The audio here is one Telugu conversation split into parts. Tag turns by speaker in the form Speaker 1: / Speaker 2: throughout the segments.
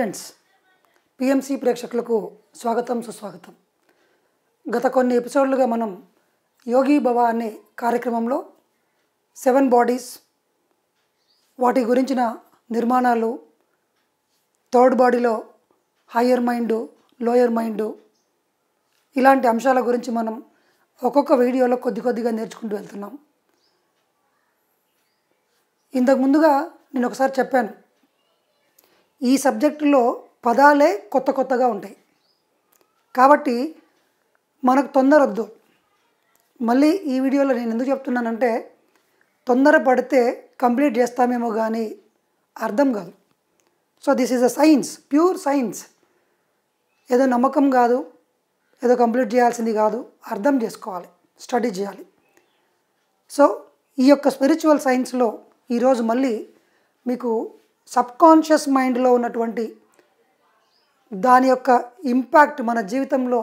Speaker 1: ఫ్రెండ్స్ పిఎంసి ప్రేక్షకులకు స్వాగతం సుస్వాగతం గత కొన్ని ఎపిసోడ్లుగా మనం యోగి భవ అనే కార్యక్రమంలో సెవెన్ బాడీస్ వాటి గురించిన నిర్మాణాలు థర్డ్ బాడీలో హయ్యర్ మైండు లోయర్ మైండు ఇలాంటి అంశాల గురించి మనం ఒక్కొక్క వీడియోలో కొద్ది కొద్దిగా నేర్చుకుంటూ వెళ్తున్నాం ఇంతకు ముందుగా నేను ఒకసారి చెప్పాను ఈ సబ్జెక్టులో పదాలే కొత్త కొత్తగా ఉంటాయి కాబట్టి మనకు తొందరొద్దు మళ్ళీ ఈ వీడియోలో నేను ఎందుకు చెప్తున్నానంటే తొందర పడితే కంప్లీట్ చేస్తామేమో కానీ అర్థం కాదు so this is a science pure science ఏదో నమ్మకం కాదు ఏదో కంప్లీట్ చేయాల్సింది కాదు అర్థం చేసుకోవాలి స్టడీ చేయాలి సో ఈ యొక్క స్పిరిచువల్ సైన్స్లో ఈరోజు మళ్ళీ మీకు సబ్కాన్షియస్ మైండ్లో ఉన్నటువంటి దాని యొక్క ఇంపాక్ట్ మన జీవితంలో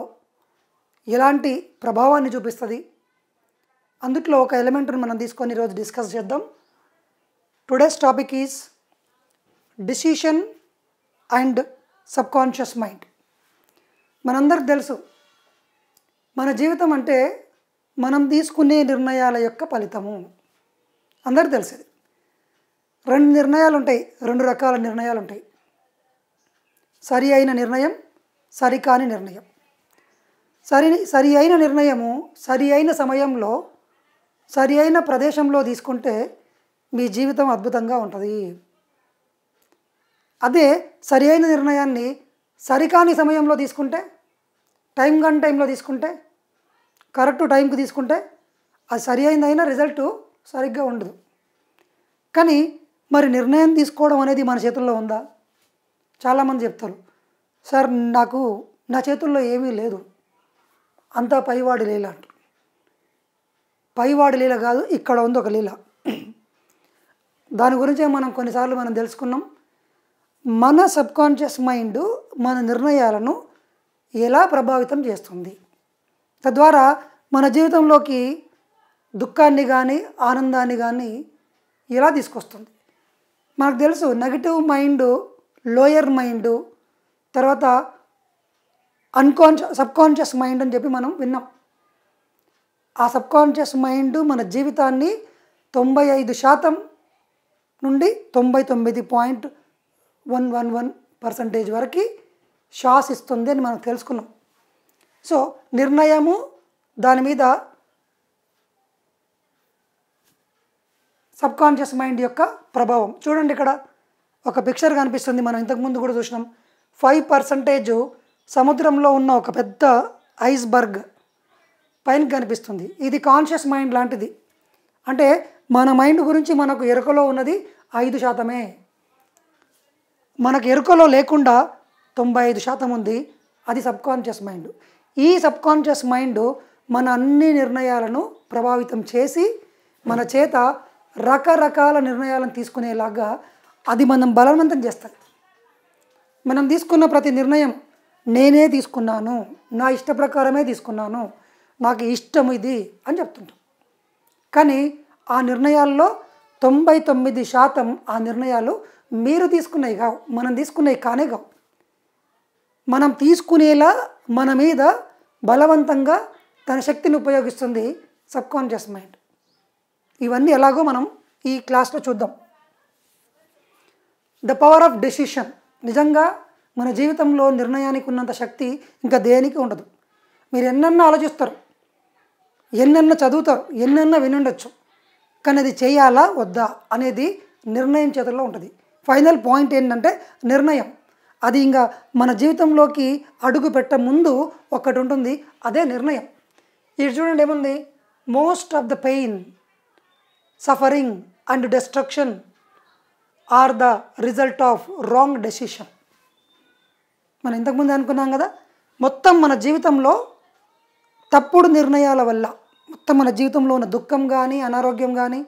Speaker 1: ఎలాంటి ప్రభావాన్ని చూపిస్తుంది అందుట్లో ఒక ఎలిమెంట్ని మనం తీసుకొని ఈరోజు డిస్కస్ చేద్దాం today's topic is decision and subconscious mind మనందరికి తెలుసు మన జీవితం అంటే మనం తీసుకునే నిర్ణయాల యొక్క ఫలితము అందరు తెలిసేది రెండు నిర్ణయాలు ఉంటాయి రెండు రకాల నిర్ణయాలు ఉంటాయి సరి అయిన నిర్ణయం సరికాని నిర్ణయం సరి సరి అయిన నిర్ణయము సరి అయిన సమయంలో సరి అయిన ప్రదేశంలో తీసుకుంటే మీ జీవితం అద్భుతంగా ఉంటుంది అదే సరి అయిన నిర్ణయాన్ని సరికాని సమయంలో తీసుకుంటే టైం గన్ టైంలో తీసుకుంటే కరెక్ట్ టైంకి తీసుకుంటే అది సరి అయినదైనా రిజల్ట్ సరిగ్గా ఉండదు కానీ మరి నిర్ణయం తీసుకోవడం అనేది మన చేతుల్లో ఉందా చాలామంది చెప్తారు సార్ నాకు నా చేతుల్లో ఏమీ లేదు అంతా పైవాడి లీల అంటారు పైవాడి లీల కాదు ఇక్కడ ఉంది ఒక లీల దాని గురించే మనం కొన్నిసార్లు మనం తెలుసుకున్నాం మన సబ్కాన్షియస్ మైండ్ మన నిర్ణయాలను ఎలా ప్రభావితం చేస్తుంది తద్వారా మన జీవితంలోకి దుఃఖాన్ని కానీ ఆనందాన్ని కానీ ఎలా తీసుకొస్తుంది మనకు తెలుసు నెగిటివ్ మైండ్ లోయర్ మైండ్ తర్వాత అన్కాన్షియస్ సబ్కాన్షియస్ మైండ్ అని చెప్పి మనం విన్నాం ఆ సబ్కాన్షియస్ మైండ్ మన జీవితాన్ని తొంభై ఐదు శాతం నుండి తొంభై తొమ్మిది point one one one percentage వరకు ఇస్తుంది అని మనం తెలుసుకున్నాం సో నిర్ణయము దాని మీద సబ్కాన్షియస్ మైండ్ యొక్క ప్రభావం చూడండి ఇక్కడ ఒక పిక్చర్ కనిపిస్తుంది మనం ఇంతకుముందు కూడా చూసినాం ఫైవ్ పర్సంటేజ్ సముద్రంలో ఉన్న ఒక పెద్ద ఐస్బర్గ్ పైన కనిపిస్తుంది ఇది కాన్షియస్ మైండ్ లాంటిది అంటే మన మైండ్ గురించి మనకు ఎరుకలో ఉన్నది ఐదు శాతమే మనకు ఎరుకలో లేకుండా తొంభై ఐదు శాతం ఉంది అది సబ్కాన్షియస్ మైండ్ ఈ సబ్కాన్షియస్ మైండ్ మన అన్ని నిర్ణయాలను ప్రభావితం చేసి మన చేత రకరకాల నిర్ణయాలను తీసుకునేలాగా అది మనం బలవంతం చేస్తుంది మనం తీసుకున్న ప్రతి నిర్ణయం నేనే తీసుకున్నాను నా ఇష్ట ప్రకారమే తీసుకున్నాను నాకు ఇష్టం ఇది అని చెప్తుంటాం కానీ ఆ నిర్ణయాల్లో తొంభై తొమ్మిది శాతం ఆ నిర్ణయాలు మీరు తీసుకున్నవి కావు మనం తీసుకున్నవి కానే కావు మనం తీసుకునేలా మన మీద బలవంతంగా తన శక్తిని ఉపయోగిస్తుంది సబ్కాన్షియస్ మైండ్ ఇవన్నీ ఎలాగో మనం ఈ క్లాస్లో చూద్దాం ద పవర్ ఆఫ్ డెసిషన్ నిజంగా మన జీవితంలో నిర్ణయానికి ఉన్నంత శక్తి ఇంకా దేనికి ఉండదు మీరు ఎన్నెన్న ఆలోచిస్తారు ఎన్నెన్న చదువుతారు ఎన్నెన్న వినుండొచ్చు కానీ అది చేయాలా వద్దా అనేది నిర్ణయం చేతుల్లో ఉంటుంది ఫైనల్ పాయింట్ ఏంటంటే నిర్ణయం అది ఇంకా మన జీవితంలోకి అడుగు పెట్ట ముందు ఒకటి ఉంటుంది అదే నిర్ణయం ఇది చూడండి ఏముంది most of the pain suffering and destruction are the result of wrong decision మనం ఇంతకుముందు అనుకున్నాం కదా మొత్తం మన జీవితంలో తప్పుడు నిర్ణయాల వల్ల మొత్తం మన జీవితంలో ఉన్న దుఃఖం కానీ అనారోగ్యం కానీ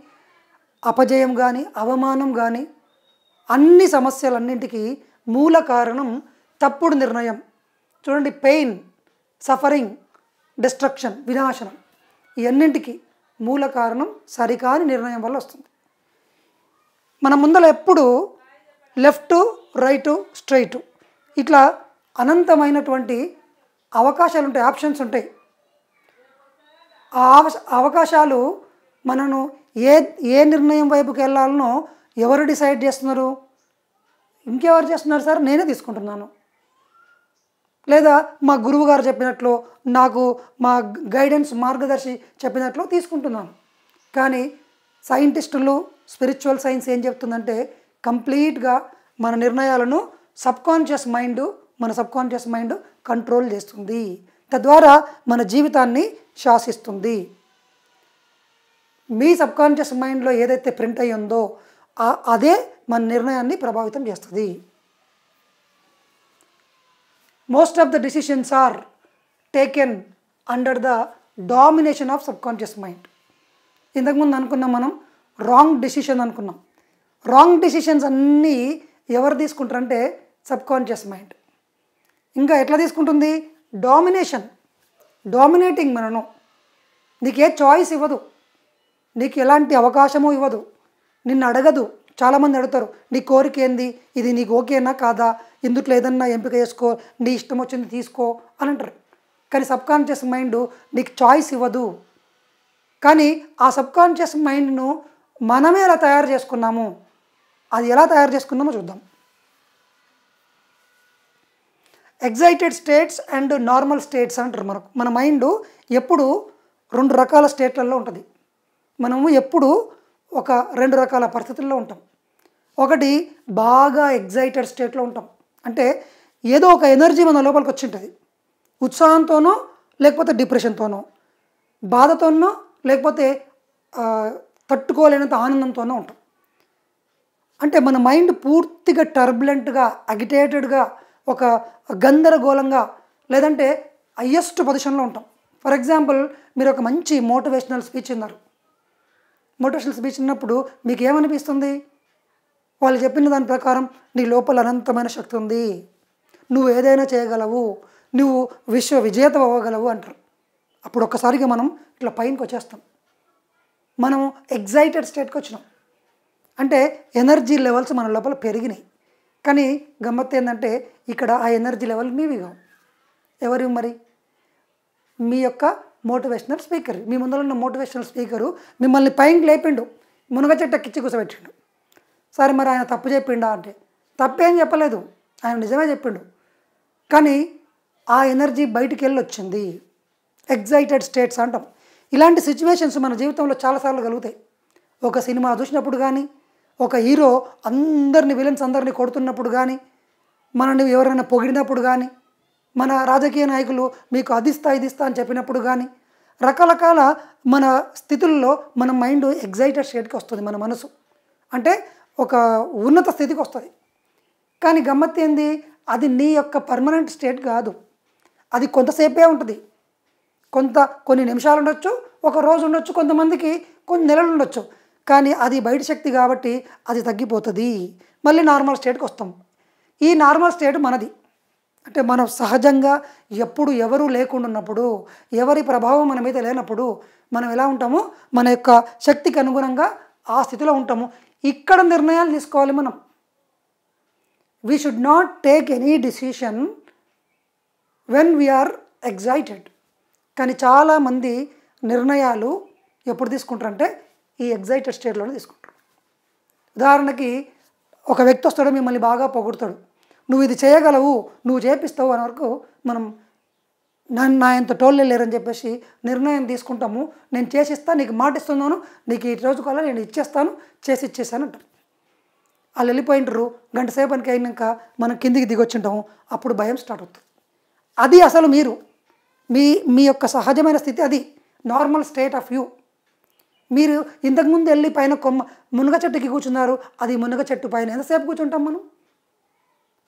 Speaker 1: అపజయం కానీ అవమానం కానీ అన్ని సమస్యలన్నింటికి మూల కారణం తప్పుడు నిర్ణయం చూడండి పెయిన్ సఫరింగ్ డిస్ట్రక్షన్ వినాశనం ఇవన్నింటికి మూల కారణం సరికాని నిర్ణయం వల్ల వస్తుంది మన ముందర ఎప్పుడు లెఫ్ట్ రైట్ స్ట్రైట్ ఇట్లా అనంతమైనటువంటి అవకాశాలు ఉంటాయి ఆప్షన్స్ ఉంటాయి ఆ అవకాశాలు మనను ఏ ఏ నిర్ణయం వైపుకి వెళ్ళాలనో ఎవరు డిసైడ్ చేస్తున్నారు ఇంకెవరు చేస్తున్నారు సార్ నేనే తీసుకుంటున్నాను లేదా మా గురువు గారు చెప్పినట్లు నాకు మా గైడెన్స్ మార్గదర్శి చెప్పినట్లు తీసుకుంటున్నాను కానీ సైంటిస్టులు స్పిరిచువల్ సైన్స్ ఏం చెప్తుందంటే కంప్లీట్గా మన నిర్ణయాలను సబ్కాన్షియస్ మైండ్ మన సబ్కాన్షియస్ మైండ్ కంట్రోల్ చేస్తుంది తద్వారా మన జీవితాన్ని శాసిస్తుంది మీ సబ్కాన్షియస్ మైండ్లో ఏదైతే ప్రింట్ అయ్యిందో అదే మన నిర్ణయాన్ని ప్రభావితం చేస్తుంది most of the decisions are taken under the domination of subconscious mind ఇంతకుముందు అనుకున్నాం మనం రాంగ్ డిసిషన్ అనుకున్నాం రాంగ్ డిసిషన్స్ అన్నీ ఎవరు తీసుకుంటారంటే సబ్కాన్షియస్ మైండ్ ఇంకా ఎట్లా తీసుకుంటుంది డామినేషన్ డామినేటింగ్ మనను నీకు ఏ చాయిస్ ఇవ్వదు నీకు ఎలాంటి అవకాశము ఇవ్వదు నిన్ను అడగదు చాలామంది అడుగుతారు నీ కోరిక ఏంది ఇది నీకు ఓకేనా కాదా ఇందుట్లో ఏదన్నా ఎంపిక చేసుకో నీ ఇష్టం వచ్చింది తీసుకో అని అంటారు కానీ సబ్కాన్షియస్ మైండ్ నీకు చాయిస్ ఇవ్వదు కానీ ఆ సబ్కాన్షియస్ మైండ్ను మనమే ఎలా తయారు చేసుకున్నాము అది ఎలా తయారు చేసుకుందామో చూద్దాం excited states and normal states అంటారు మనకు మన మైండ్ ఎప్పుడు రెండు రకాల స్టేట్లలో ఉంటుంది మనము ఎప్పుడు ఒక రెండు రకాల పరిస్థితుల్లో ఉంటాం ఒకటి బాగా ఎగ్జైటెడ్ స్టేట్లో ఉంటాం అంటే ఏదో ఒక ఎనర్జీ మన లోపలికి వచ్చింటుంది ఉత్సాహంతోనో లేకపోతే డిప్రెషన్తోనో బాధతోనో లేకపోతే తట్టుకోలేనంత ఆనందంతోనో ఉంటాం అంటే మన మైండ్ పూర్తిగా టర్బులెంట్గా అగిటేటెడ్గా ఒక గందరగోళంగా లేదంటే హయ్యెస్ట్ పొజిషన్లో ఉంటాం ఫర్ ఎగ్జాంపుల్ మీరు ఒక మంచి మోటివేషనల్ స్పీచ్ విన్నారు మోటివేషనల్ స్పీచ్ విన్నప్పుడు మీకు ఏమనిపిస్తుంది వాళ్ళు చెప్పిన దాని ప్రకారం నీ లోపల అనంతమైన శక్తి ఉంది నువ్వు ఏదైనా చేయగలవు నువ్వు విశ్వ విజేత అవ్వగలవు అంటారు అప్పుడు ఒక్కసారిగా మనం ఇట్లా పైనకి వచ్చేస్తాం మనం ఎగ్జైటెడ్ స్టేట్కి వచ్చినాం అంటే ఎనర్జీ లెవెల్స్ మన లోపల పెరిగినాయి కానీ గమ్మత్ ఏంటంటే ఇక్కడ ఆ ఎనర్జీ లెవెల్ మీవి కావు ఎవరి మరి మీ యొక్క మోటివేషనల్ స్పీకర్ మీ ముందర ఉన్న మోటివేషనల్ స్పీకరు మిమ్మల్ని పైకి లేపిండు మునగ చెట్టు కిచ్చి కూర్చోబెట్టిండు సరే మరి ఆయన తప్పు చెప్పిండా అంటే తప్పేం చెప్పలేదు ఆయన నిజమే చెప్పిండు కానీ ఆ ఎనర్జీ బయటికి వెళ్ళి వచ్చింది ఎగ్జైటెడ్ స్టేట్స్ అంటాం ఇలాంటి సిచ్యువేషన్స్ మన జీవితంలో చాలాసార్లు కలుగుతాయి ఒక సినిమా చూసినప్పుడు కానీ ఒక హీరో అందరిని విలన్స్ అందరినీ కొడుతున్నప్పుడు కానీ మనల్ని ఎవరైనా పొగిడినప్పుడు కానీ మన రాజకీయ నాయకులు మీకు అదిస్తా ఇదిస్తా అని చెప్పినప్పుడు కానీ రకరకాల మన స్థితుల్లో మన మైండ్ ఎగ్జైటెడ్ స్టేట్కి వస్తుంది మన మనసు అంటే ఒక ఉన్నత స్థితికి వస్తుంది కానీ గమ్మత్ ఏంది అది నీ యొక్క పర్మనెంట్ స్టేట్ కాదు అది కొంతసేపే ఉంటుంది కొంత కొన్ని నిమిషాలు ఉండొచ్చు ఒక రోజు ఉండొచ్చు కొంతమందికి కొన్ని నెలలు ఉండొచ్చు కానీ అది బయట శక్తి కాబట్టి అది తగ్గిపోతుంది మళ్ళీ నార్మల్ స్టేట్కి వస్తాం ఈ నార్మల్ స్టేట్ మనది అంటే మనం సహజంగా ఎప్పుడు ఎవరు లేకుండా ఉన్నప్పుడు ఎవరి ప్రభావం మన మీద లేనప్పుడు మనం ఎలా ఉంటామో మన యొక్క శక్తికి అనుగుణంగా ఆ స్థితిలో ఉంటాము ఇక్కడ నిర్ణయాలు తీసుకోవాలి మనం we should not take any decision when we are excited కానీ చాలామంది నిర్ణయాలు ఎప్పుడు తీసుకుంటారంటే ఈ ఎగ్జైటెడ్ స్టేట్లోనే తీసుకుంటారు ఉదాహరణకి ఒక వ్యక్తి వస్తాడు మిమ్మల్ని బాగా పొగుడుతాడు నువ్వు ఇది చేయగలవు నువ్వు చేపిస్తావు అనే వరకు మనం నన్ను నా ఇంత టోళ్ళే లేరని చెప్పేసి నిర్ణయం తీసుకుంటాము నేను చేసిస్తా నీకు మాట ఇస్తున్నాను నీకు ఈ రోజు కల్లా నేను ఇచ్చేస్తాను చేసి ఇచ్చేసాను అంటారు వాళ్ళు వెళ్ళిపోయింటారు గంట పనికి అయినాక మనం కిందికి దిగొచ్చింటాము అప్పుడు భయం స్టార్ట్ అవుతుంది అది అసలు మీరు మీ మీ యొక్క సహజమైన స్థితి అది నార్మల్ స్టేట్ ఆఫ్ యూ మీరు ఇంతకుముందు వెళ్ళి పైన కొమ్మ మునగ చెట్టుకి కూర్చున్నారు అది మునగ చెట్టు పైన ఎంతసేపు కూర్చుంటాం మనం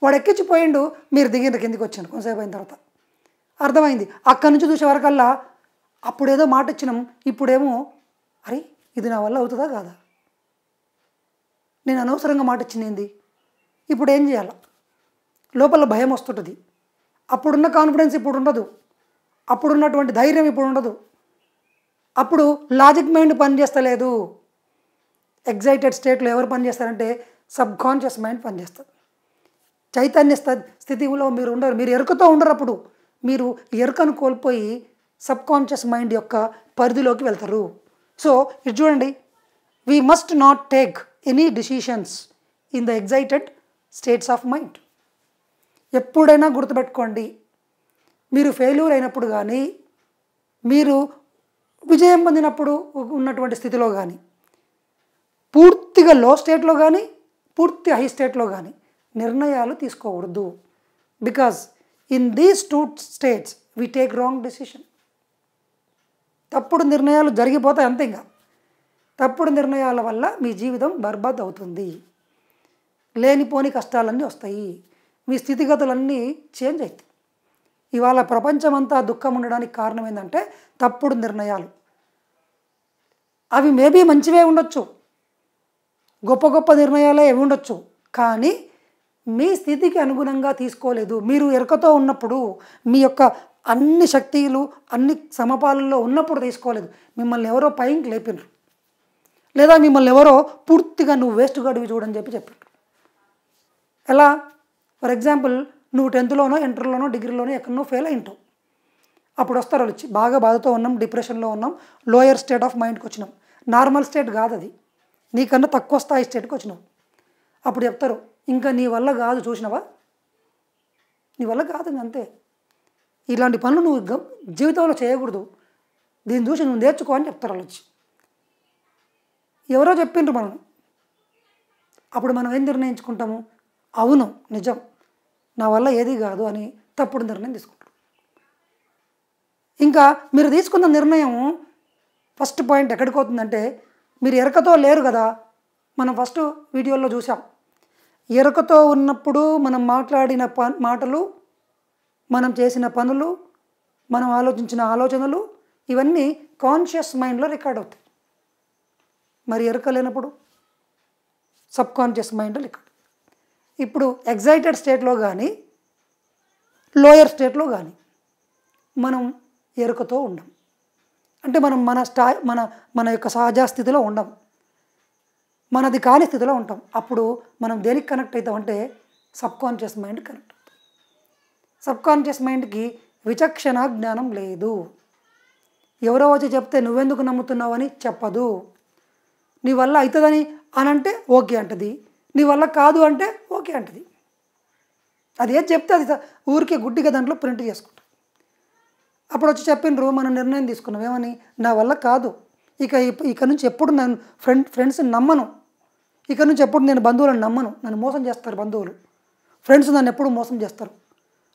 Speaker 1: వాడు ఎక్కించిపోయిండు మీరు దిగిన కిందికి వచ్చాను కొంతసేపు అయిన తర్వాత అర్థమైంది అక్కడి నుంచి చూసే వరకల్లా అప్పుడేదో మాట ఇచ్చినాం ఇప్పుడేమో అరే ఇది నా వల్ల అవుతుందా కాదా నేను అనవసరంగా మాట ఇచ్చింది ఇప్పుడు ఏం చేయాలి లోపల భయం వస్తుంటుంది అప్పుడున్న కాన్ఫిడెన్స్ ఇప్పుడు ఉండదు అప్పుడున్నటువంటి ధైర్యం ఇప్పుడు ఉండదు అప్పుడు లాజిక్ మైండ్ పనిచేస్తలేదు ఎగ్జైటెడ్ స్టేట్లో ఎవరు పనిచేస్తారంటే సబ్ కాన్షియస్ మైండ్ పనిచేస్తుంది చైతన్య స్థితిలో మీరు ఉండరు మీరు ఎరుకుతూ ఉండరు అప్పుడు మీరు ఎరుకను కోల్పోయి సబ్కాన్షియస్ మైండ్ యొక్క పరిధిలోకి వెళ్తారు సో ఇది చూడండి we must not take any decisions in the excited states of mind ఎప్పుడైనా గుర్తుపెట్టుకోండి మీరు ఫెయిల్యూర్ అయినప్పుడు కానీ మీరు విజయం పొందినప్పుడు ఉన్నటువంటి స్థితిలో కానీ పూర్తిగా లో స్టేట్లో కానీ పూర్తి హై స్టేట్లో కానీ నిర్ణయాలు తీసుకోకూడదు because in these two states we take wrong decision తప్పుడు నిర్ణయాలు జరిగిపోతాయి అంతే ఇంకా తప్పుడు నిర్ణయాల వల్ల మీ జీవితం బర్బాద్ అవుతుంది లేనిపోని కష్టాలన్నీ వస్తాయి మీ స్థితిగతులన్నీ చేంజ్ అవుతాయి ఇవాళ ప్రపంచమంతా దుఃఖం ఉండడానికి కారణం ఏంటంటే తప్పుడు నిర్ణయాలు అవి మేబీ మంచివే ఉండొచ్చు గొప్ప గొప్ప నిర్ణయాలే ఉండొచ్చు కానీ మీ స్థితికి అనుగుణంగా తీసుకోలేదు మీరు ఎరుకతో ఉన్నప్పుడు మీ యొక్క అన్ని శక్తిలు అన్ని సమపాలల్లో ఉన్నప్పుడు తీసుకోలేదు మిమ్మల్ని ఎవరో పైకి లేపినరు లేదా మిమ్మల్ని ఎవరో పూర్తిగా నువ్వు వేస్ట్ గడివి చూడని చెప్పి చెప్పారు ఎలా ఫర్ ఎగ్జాంపుల్ నువ్వు టెన్త్లోనో ఇంటర్లోనో డిగ్రీలోనో ఎక్కడనో ఫెయిల్ ఉంటావు అప్పుడు వస్తారు వచ్చి బాగా బాధతో ఉన్నాం డిప్రెషన్లో ఉన్నాం లోయర్ స్టేట్ ఆఫ్ మైండ్కి వచ్చినాం నార్మల్ స్టేట్ కాదు అది నీకన్నా తక్కువ స్థాయి స్టేట్కి వచ్చినాం అప్పుడు చెప్తారు ఇంకా నీ వల్ల కాదు చూసినవా నీ వల్ల కాదు అంతే ఇలాంటి పనులు నువ్వు జీవితంలో చేయకూడదు దీన్ని చూసి నువ్వు నేర్చుకో అని చెప్తారు వాళ్ళు వచ్చి ఎవరో చెప్పిండ్రు మనం అప్పుడు మనం ఏం నిర్ణయించుకుంటాము అవును నిజం నా వల్ల ఏది కాదు అని తప్పుడు నిర్ణయం తీసుకుంటారు ఇంకా మీరు తీసుకున్న నిర్ణయం ఫస్ట్ పాయింట్ ఎక్కడికి అవుతుందంటే మీరు ఎరకతో లేరు కదా మనం ఫస్ట్ వీడియోలో చూసాం ఇరకతో ఉన్నప్పుడు మనం మాట్లాడిన ప మాటలు మనం చేసిన పనులు మనం ఆలోచించిన ఆలోచనలు ఇవన్నీ కాన్షియస్ మైండ్లో రికార్డ్ అవుతాయి మరి ఎరక లేనప్పుడు సబ్ కాన్షియస్ మైండ్లో రికార్డ్ ఇప్పుడు ఎగ్జైటెడ్ స్టేట్లో కానీ లోయర్ స్టేట్లో కానీ మనం ఎరుకతో ఉండం అంటే మనం మన స్టా మన మన యొక్క సహజ స్థితిలో ఉండం మనది ఖాళీ స్థితిలో ఉంటాం అప్పుడు మనం దేనికి కనెక్ట్ అవుతాం అంటే సబ్ కాన్షియస్ మైండ్ కనెక్ట్ అవుతుంది సబ్కాన్షియస్ మైండ్కి విచక్షణ జ్ఞానం లేదు ఎవరో వచ్చి చెప్తే నువ్వెందుకు నమ్ముతున్నావు అని చెప్పదు నీ వల్ల అవుతుందని అని అంటే ఓకే అంటది నీ వల్ల కాదు అంటే ఓకే అంటది అది ఏది చెప్తే అది ఊరికే గుడ్డిగా దాంట్లో ప్రింట్ చేసుకుంటాం అప్పుడు వచ్చి చెప్పిండ్రు మనం నిర్ణయం తీసుకున్నాం ఏమని నా వల్ల కాదు ఇక ఇక నుంచి ఎప్పుడు నన్ను ఫ్రెండ్ ఫ్రెండ్స్ నమ్మను ఇక్కడ నుంచి ఎప్పుడు నేను బంధువులను నమ్మను నన్ను మోసం చేస్తారు బంధువులు ఫ్రెండ్స్ నన్ను ఎప్పుడు మోసం చేస్తారు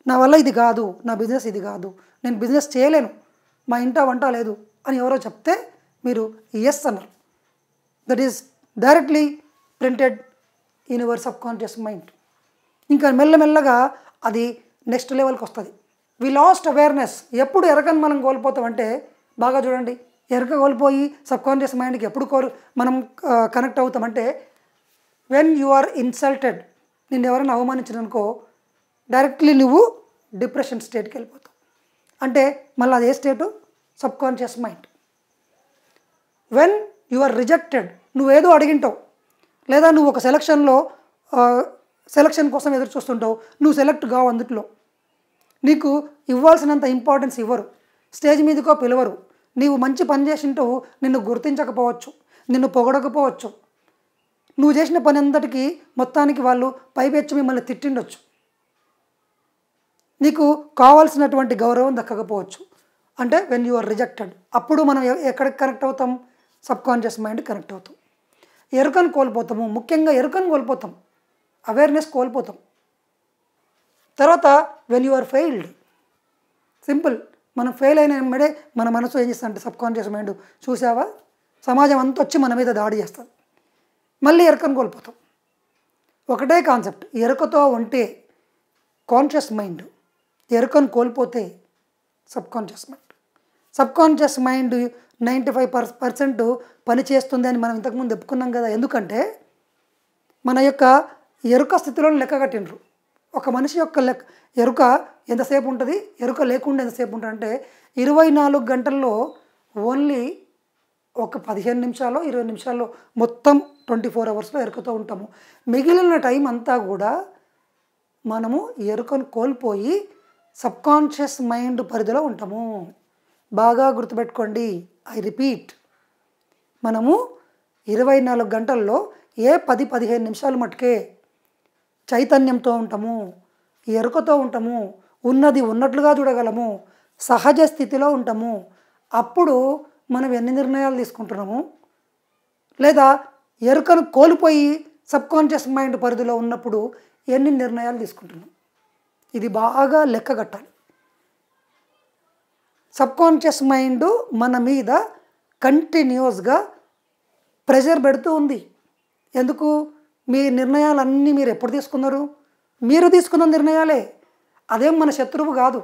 Speaker 1: నా వల్ల ఇది కాదు నా బిజినెస్ ఇది కాదు నేను బిజినెస్ చేయలేను మా ఇంట వంట లేదు అని ఎవరో చెప్తే మీరు ఎస్ అన్నారు that is directly printed in your subconscious mind ఇంకా మెల్లమెల్లగా అది నెక్స్ట్ లెవెల్కి వస్తుంది వి లాస్ట్ అవేర్నెస్ ఎప్పుడు ఎరకని మనం కోల్పోతామంటే బాగా చూడండి ఎరక కోల్పోయి సబ్ కాన్షియస్ మైండ్కి ఎప్పుడు కోల్ మనం కనెక్ట్ అవుతామంటే వెన్ యు ఆర్ ఇన్సల్టెడ్ నేను ఎవరైనా అవమానించడానికో డైరెక్ట్లీ నువ్వు డిప్రెషన్ స్టేట్కి వెళ్ళిపోతావు అంటే మళ్ళీ అదే state subconscious mind when you are rejected నువ్వేదో అడిగింటావు లేదా నువ్వు ఒక సెలక్షన్లో సెలక్షన్ కోసం ఎదురు చూస్తుంటావు నువ్వు సెలెక్ట్ కావు అందుట్లో నీకు ఇవ్వాల్సినంత ఇంపార్టెన్స్ ఇవ్వరు స్టేజ్ మీదకో పిలవరు నీవు మంచి పని చేసింటూ నిన్ను గుర్తించకపోవచ్చు నిన్ను పొగడకపోవచ్చు నువ్వు చేసిన పని అంతటికీ మొత్తానికి వాళ్ళు పైపెచ్చి మిమ్మల్ని తిట్టిండొచ్చు నీకు కావాల్సినటువంటి గౌరవం దక్కకపోవచ్చు అంటే వెన్ యు ఆర్ రిజెక్టెడ్ అప్పుడు మనం ఎక్కడికి కనెక్ట్ అవుతాం సబ్కాన్షియస్ మైండ్ కనెక్ట్ అవుతాం ఎరుకను కోల్పోతాము ముఖ్యంగా ఎరుకను కోల్పోతాం అవేర్నెస్ కోల్పోతాం తర్వాత when you are failed simple మనం ఫెయిల్ అయిన మన మనసు ఏం చేస్తా అంటే సబ్కాన్షియస్ మైండ్ చూసావా సమాజం అంతా వచ్చి మన మీద దాడి చేస్తుంది మళ్ళీ ఎరకను కోల్పోతాం ఒకటే కాన్సెప్ట్ ఎరుకతో ఉంటే కాన్షియస్ మైండ్ ఎరుకను కోల్పోతే subconscious mind subconscious mind ninety five per percent పని చేస్తుంది అని మనం ఇంతకుముందు చెప్పుకున్నాం కదా ఎందుకంటే మన యొక్క ఎరుక స్థితిలో లెక్క కట్టినరు ఒక మనిషి యొక్క లెక్క ఎరుక ఎంతసేపు ఉంటుంది ఎరుక లేకుండా ఎంతసేపు ఉంటుంది అంటే ఇరవై నాలుగు గంటల్లో ఓన్లీ ఒక పదిహేను నిమిషాలు ఇరవై నిమిషాల్లో మొత్తం ట్వంటీ ఫోర్ అవర్స్లో ఎరుకుతూ ఉంటాము మిగిలిన టైం అంతా కూడా మనము ఎరుకను కోల్పోయి సబ్కాన్షియస్ మైండ్ పరిధిలో ఉంటాము బాగా గుర్తుపెట్టుకోండి ఐ రిపీట్ మనము ఇరవై నాలుగు గంటల్లో ఏ పది పదిహేను నిమిషాలు మటుకే చైతన్యంతో ఉంటాము ఎరుకతో ఉంటాము ఉన్నది ఉన్నట్లుగా చూడగలము సహజ స్థితిలో ఉంటాము అప్పుడు మనం ఎన్ని నిర్ణయాలు తీసుకుంటున్నాము లేదా ఎరుకను కోల్పోయి సబ్కాన్షియస్ మైండ్ పరిధిలో ఉన్నప్పుడు ఎన్ని నిర్ణయాలు తీసుకుంటున్నాం ఇది బాగా లెక్కగట్టాలి సబ్కాన్షియస్ మైండ్ మన మీద కంటిన్యూస్గా ప్రెషర్ పెడుతూ ఉంది ఎందుకు మీ నిర్ణయాలన్నీ మీరు ఎప్పుడు తీసుకున్నారు మీరు తీసుకున్న నిర్ణయాలే అదేం మన శత్రువు కాదు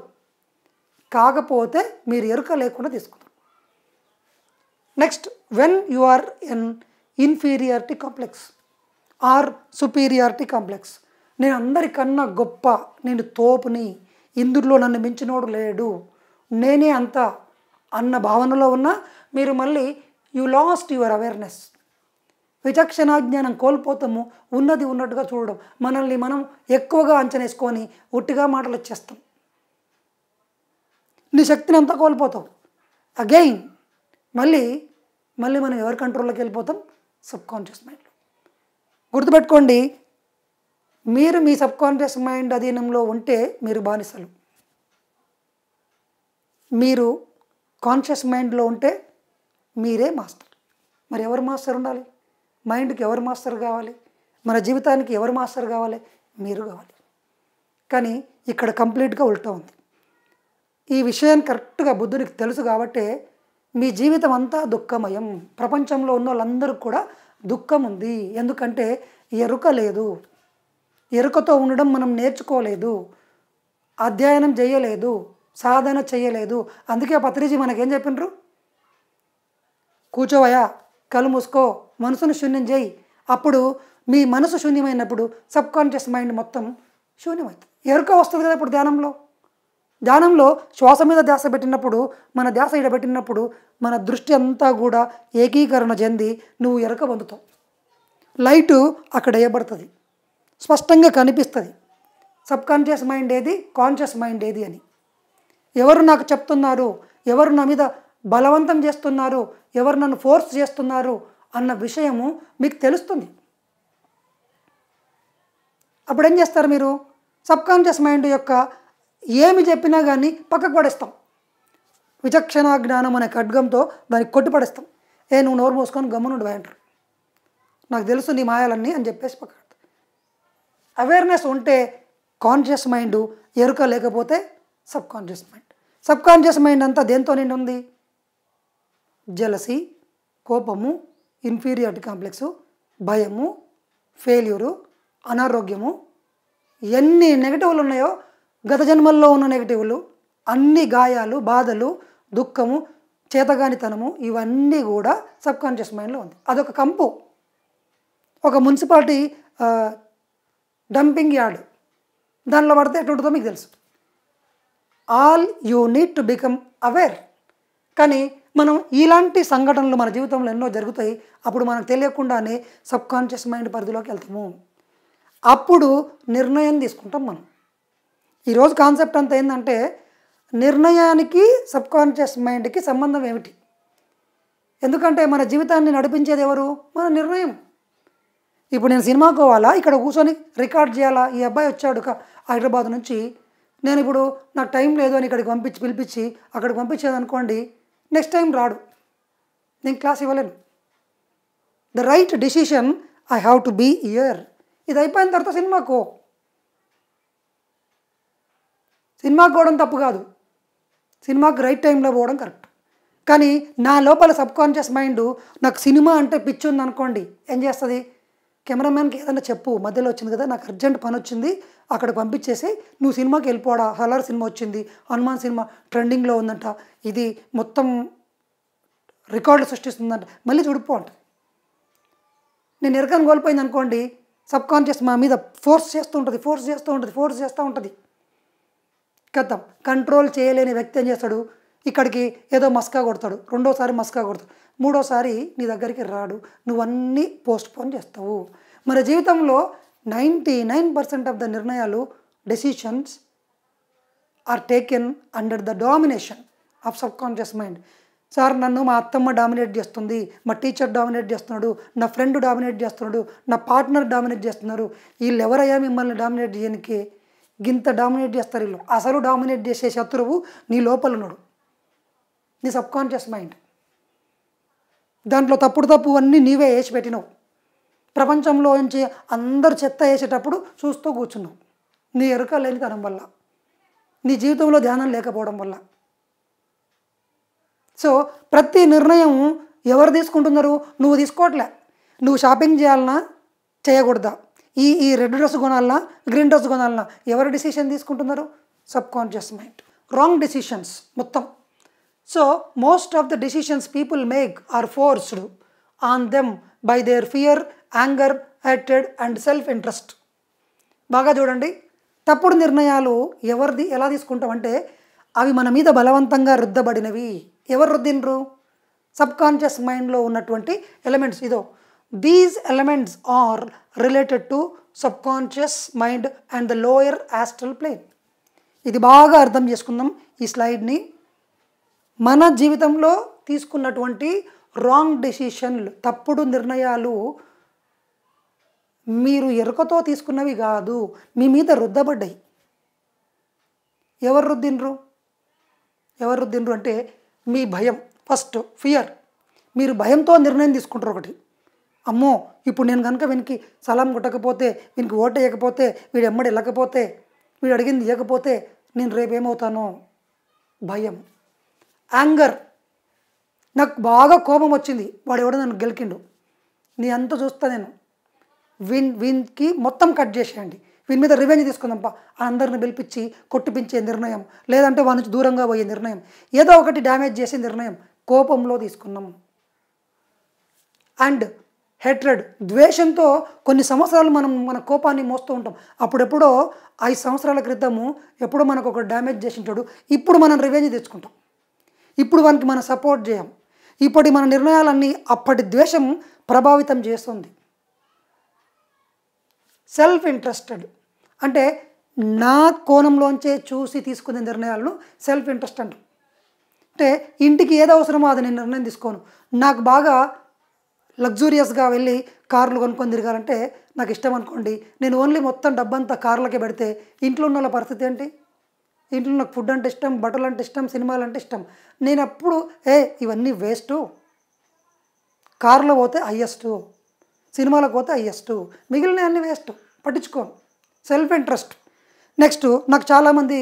Speaker 1: కాకపోతే మీరు ఎరుక లేకుండా తీసుకున్నారు next when you are an inferiority complex or superiority complex నేను అందరికన్నా గొప్ప నేను తోపుని ఇందులో నన్ను మించినోడు లేడు నేనే అంత అన్న భావనలో ఉన్నా మీరు మళ్ళీ యు లాస్ట్ యువర్ అవేర్నెస్ విచక్షణాజ్ఞానం కోల్పోతాము ఉన్నది ఉన్నట్టుగా చూడడం మనల్ని మనం ఎక్కువగా అంచనేసుకొని ఒట్టిగా మాటలు వచ్చేస్తాం నీ శక్తిని అంతా కోల్పోతావు అగైన్ మళ్ళీ మళ్ళీ మనం ఎవరి కంట్రోల్లోకి వెళ్ళిపోతాం సబ్కాన్షియస్ మైండ్ గుర్తుపెట్టుకోండి మీరు మీ సబ్కాన్షియస్ మైండ్ అధీనంలో ఉంటే మీరు బానిసలు మీరు కాన్షియస్ మైండ్లో ఉంటే మీరే మాస్టర్ మరి ఎవరు మాస్టర్ ఉండాలి మైండ్కి ఎవరు మాస్టర్ కావాలి మన జీవితానికి ఎవరు మాస్టర్ కావాలి మీరు కావాలి కానీ ఇక్కడ కంప్లీట్గా ఉల్టా ఉంది ఈ విషయాన్ని కరెక్ట్గా బుద్ధుడికి తెలుసు కాబట్టే మీ జీవితం అంతా దుఃఖమయం ప్రపంచంలో ఉన్న వాళ్ళందరూ కూడా దుఃఖం ఉంది ఎందుకంటే ఎరుక లేదు ఎరుకతో ఉండడం మనం నేర్చుకోలేదు అధ్యయనం చేయలేదు సాధన చేయలేదు అందుకే పత్రిజీ మనకేం చెప్పిండ్రు కూచోవయా కలు మూసుకో మనసును శూన్యం చేయి అప్పుడు మీ మనసు శూన్యమైనప్పుడు సబ్కాన్షియస్ మైండ్ మొత్తం శూన్యమవుతుంది ఎరుక వస్తుంది కదా ఇప్పుడు ధ్యానంలో ధ్యానంలో శ్వాస మీద ధ్యాస పెట్టినప్పుడు మన ధ్యాస ఇడబెట్టినప్పుడు మన దృష్టి అంతా కూడా ఏకీకరణ చెంది నువ్వు ఎరక పొందుతావు లైటు అక్కడ వేయబడుతుంది స్పష్టంగా కనిపిస్తుంది సబ్ కాన్షియస్ మైండ్ ఏది కాన్షియస్ మైండ్ ఏది అని ఎవరు నాకు చెప్తున్నారు ఎవరు నా మీద బలవంతం చేస్తున్నారు ఎవరు నన్ను ఫోర్స్ చేస్తున్నారు అన్న విషయము మీకు తెలుస్తుంది అప్పుడు ఏం చేస్తారు మీరు సబ్ కాన్షియస్ మైండ్ యొక్క ఏమి చెప్పినా కానీ పక్కకు పడేస్తాం విచక్షణ జ్ఞానం అనే ఖడ్గంతో దానికి కొట్టుపడేస్తాం ఏ నువ్వు నోరు మూసుకొని గమ్మునుడు అంటారు నాకు తెలుసు నీ మాయాలన్నీ అని చెప్పేసి పక్క అవేర్నెస్ ఉంటే కాన్షియస్ మైండ్ ఎరుక లేకపోతే subconscious mind subconscious mind అంతా దేంతో నిండి ఉంది జలసి కోపము ఇన్ఫీరియారిటీ కాంప్లెక్స్ భయము ఫెయిల్యూరు అనారోగ్యము ఎన్ని నెగటివ్లు ఉన్నాయో గత జన్మల్లో ఉన్న నెగిటివ్లు అన్ని గాయాలు బాధలు దుఃఖము చేతగానితనము ఇవన్నీ కూడా సబ్ కాన్షియస్ మైండ్లో ఉంది అదొక కంపు ఒక మున్సిపాలిటీ డంపింగ్ యార్డ్ దానిలో పడితే ఎటుంటుందో మీకు తెలుసు all you need to become aware కానీ మనం ఇలాంటి సంఘటనలు మన జీవితంలో ఎన్నో జరుగుతాయి అప్పుడు మనకు తెలియకుండానే సబ్కాన్షియస్ మైండ్ పరిధిలోకి వెళ్తాము అప్పుడు నిర్ణయం తీసుకుంటాం మనం ఈరోజు కాన్సెప్ట్ అంతా ఏంటంటే నిర్ణయానికి సబ్కాన్షియస్ మైండ్కి సంబంధం ఏమిటి ఎందుకంటే మన జీవితాన్ని నడిపించేది ఎవరు మన నిర్ణయం ఇప్పుడు నేను సినిమాకి పోవాలా ఇక్కడ కూర్చొని రికార్డ్ చేయాలా ఈ అబ్బాయి వచ్చాడు హైదరాబాద్ నుంచి నేను ఇప్పుడు నాకు టైం లేదు అని ఇక్కడికి పంపించి పిలిపించి అక్కడికి పంపించేది అనుకోండి నెక్స్ట్ టైం రాడు నేను క్లాస్ ఇవ్వలేను the right decision I have to be here ఇది అయిపోయిన తర్వాత సినిమాకు సినిమాకి పోవడం తప్పు కాదు సినిమాకి రైట్ టైంలో పోవడం కరెక్ట్ కానీ నా లోపల సబ్ కాన్షియస్ మైండ్ నాకు సినిమా అంటే పిచ్చి ఉంది అనుకోండి ఏం చేస్తుంది కెమెరామ్యాన్కి ఏదైనా చెప్పు మధ్యలో వచ్చింది కదా నాకు అర్జెంట్ పని వచ్చింది అక్కడ పంపించేసి నువ్వు సినిమాకి వెళ్ళిపోవడా హలర్ సినిమా వచ్చింది హనుమాన్ సినిమా ట్రెండింగ్లో ఉందంట ఇది మొత్తం రికార్డులు సృష్టిస్తుందంట మళ్ళీ చూడిపో అంట నేను ఎరగని కోల్పోయింది అనుకోండి సబ్ కాన్షియస్ మా మీద ఫోర్స్ చేస్తూ ఉంటుంది ఫోర్స్ చేస్తూ ఉంటుంది ఫోర్స్ చేస్తూ ఉంటుంది గతం కంట్రోల్ చేయలేని వ్యక్తి ఏం చేస్తాడు ఇక్కడికి ఏదో మస్కా కొడతాడు రెండోసారి మస్కా కొడతాడు మూడోసారి నీ దగ్గరికి రాడు నువ్వన్నీ పోస్ట్పోన్ చేస్తావు మన జీవితంలో ninety nine percent of the నిర్ణయాలు decisions are taken under the domination of subconscious mind sir నన్ను మా అత్తమ్మ డామినేట్ చేస్తుంది మా టీచర్ డామినేట్ చేస్తున్నాడు నా ఫ్రెండ్ డామినేట్ చేస్తున్నాడు నా పార్ట్నర్ డామినేట్ చేస్తున్నారు వీళ్ళు ఎవరయ్యా మిమ్మల్ని డామినేట్ చేయడానికి గింత డామినేట్ చేస్తారు వీళ్ళు అసలు డామినేట్ చేసే శత్రువు నీ లోపల ఉన్నాడు నీ సబ్కాన్షియస్ మైండ్ దాంట్లో తప్పుడు తప్పు అన్నీ నీవే వేసి పెట్టినావు ప్రపంచంలో నుంచి అందరు చెత్త వేసేటప్పుడు చూస్తూ కూర్చున్నావు నీ ఎరుక లేనితనం వల్ల నీ జీవితంలో ధ్యానం లేకపోవడం వల్ల సో ప్రతి నిర్ణయం ఎవరు తీసుకుంటున్నారు నువ్వు తీసుకోవట్లే నువ్వు షాపింగ్ చేయాలన్నా చేయకూడదా ఈ ఈ రెడ్ డ్రెస్ కొనాలన్నా గ్రీన్ డ్రెస్ కొనాలన్నా ఎవరు డిసిషన్ తీసుకుంటున్నారు subconscious mind wrong decisions మొత్తం so most of the decisions people make are forced on them by their fear anger హెటెడ్ అండ్ సెల్ఫ్ ఇంట్రెస్ట్ బాగా చూడండి తప్పుడు నిర్ణయాలు ఎవరిది ఎలా తీసుకుంటామంటే అవి మన మీద బలవంతంగా రుద్దబడినవి ఎవరు రుద్దినరు సబ్కాన్షియస్ మైండ్లో ఉన్నటువంటి ఎలిమెంట్స్ ఇదో these elements are related to subconscious mind and the lower astral plane. ఇది బాగా అర్థం చేసుకుందాం ఈ స్లైడ్ని మన జీవితంలో తీసుకున్నటువంటి రాంగ్ డెసిషన్లు తప్పుడు నిర్ణయాలు మీరు ఎరుకతో తీసుకున్నవి కాదు మీ మీద రుద్దబడ్డాయి ఎవరు రుద్దిండ్రు ఎవరు రుద్దిండ్రు అంటే మీ భయం ఫస్ట్ ఫియర్ మీరు భయంతో నిర్ణయం తీసుకుంటారు ఒకటి అమ్మో ఇప్పుడు నేను కనుక వీనికి సలాం కొట్టకపోతే వీనికి ఓటు వేయకపోతే వీడు ఎమ్మడి వెళ్ళకపోతే వీడు అడిగింది ఇవ్వకపోతే నేను రేపేమవుతానో భయం యాంగర్ నాకు బాగా కోపం వచ్చింది వాడు ఎవడో నన్ను గెలికిండు నీ అంతా చూస్తా నేను విన్ విన్కి మొత్తం కట్ చేసేయండి వీని మీద రివెంజ్ తీసుకుందాంపా అందరిని పిలిపించి కొట్టిపించే నిర్ణయం లేదంటే వాళ్ళ నుంచి దూరంగా పోయే నిర్ణయం ఏదో ఒకటి డ్యామేజ్ చేసే నిర్ణయం కోపంలో తీసుకున్నాము అండ్ హెట్రెడ్ ద్వేషంతో కొన్ని సంవత్సరాలు మనం మన కోపాన్ని మోస్తూ ఉంటాం అప్పుడెప్పుడో ఐదు సంవత్సరాల క్రితము ఎప్పుడో మనకు ఒక డ్యామేజ్ చేసింటాడు ఇప్పుడు మనం రివెంజ్ తెచ్చుకుంటాం ఇప్పుడు వానికి మనం సపోర్ట్ చేయం ఇప్పటి మన నిర్ణయాలన్నీ అప్పటి ద్వేషం ప్రభావితం చేస్తుంది సెల్ఫ్ ఇంట్రెస్టెడ్ అంటే నా కోణంలోంచే చూసి తీసుకునే నిర్ణయాలను సెల్ఫ్ ఇంట్రెస్ట్ అంటాం అంటే ఇంటికి ఏది అవసరమో అది నేను నిర్ణయం తీసుకోను నాకు బాగా లగ్జూరియస్గా వెళ్ళి కార్లు కొనుక్కొని తిరగాలంటే నాకు ఇష్టం అనుకోండి నేను ఓన్లీ మొత్తం డబ్బంతా కార్లకే పెడితే ఇంట్లో ఉన్న పరిస్థితి ఏంటి ఇంట్లో నాకు ఫుడ్ అంటే ఇష్టం బట్టలు అంటే ఇష్టం సినిమాలు అంటే ఇష్టం నేను అప్పుడు ఏ ఇవన్నీ వేస్టు కార్లో పోతే హయ్యెస్ట్ సినిమాలకు పోతే హయ్యెస్ట్ మిగిలిన అన్ని వేస్ట్ పట్టించుకోను సెల్ఫ్ ఇంట్రెస్ట్ నెక్స్ట్ నాకు చాలామంది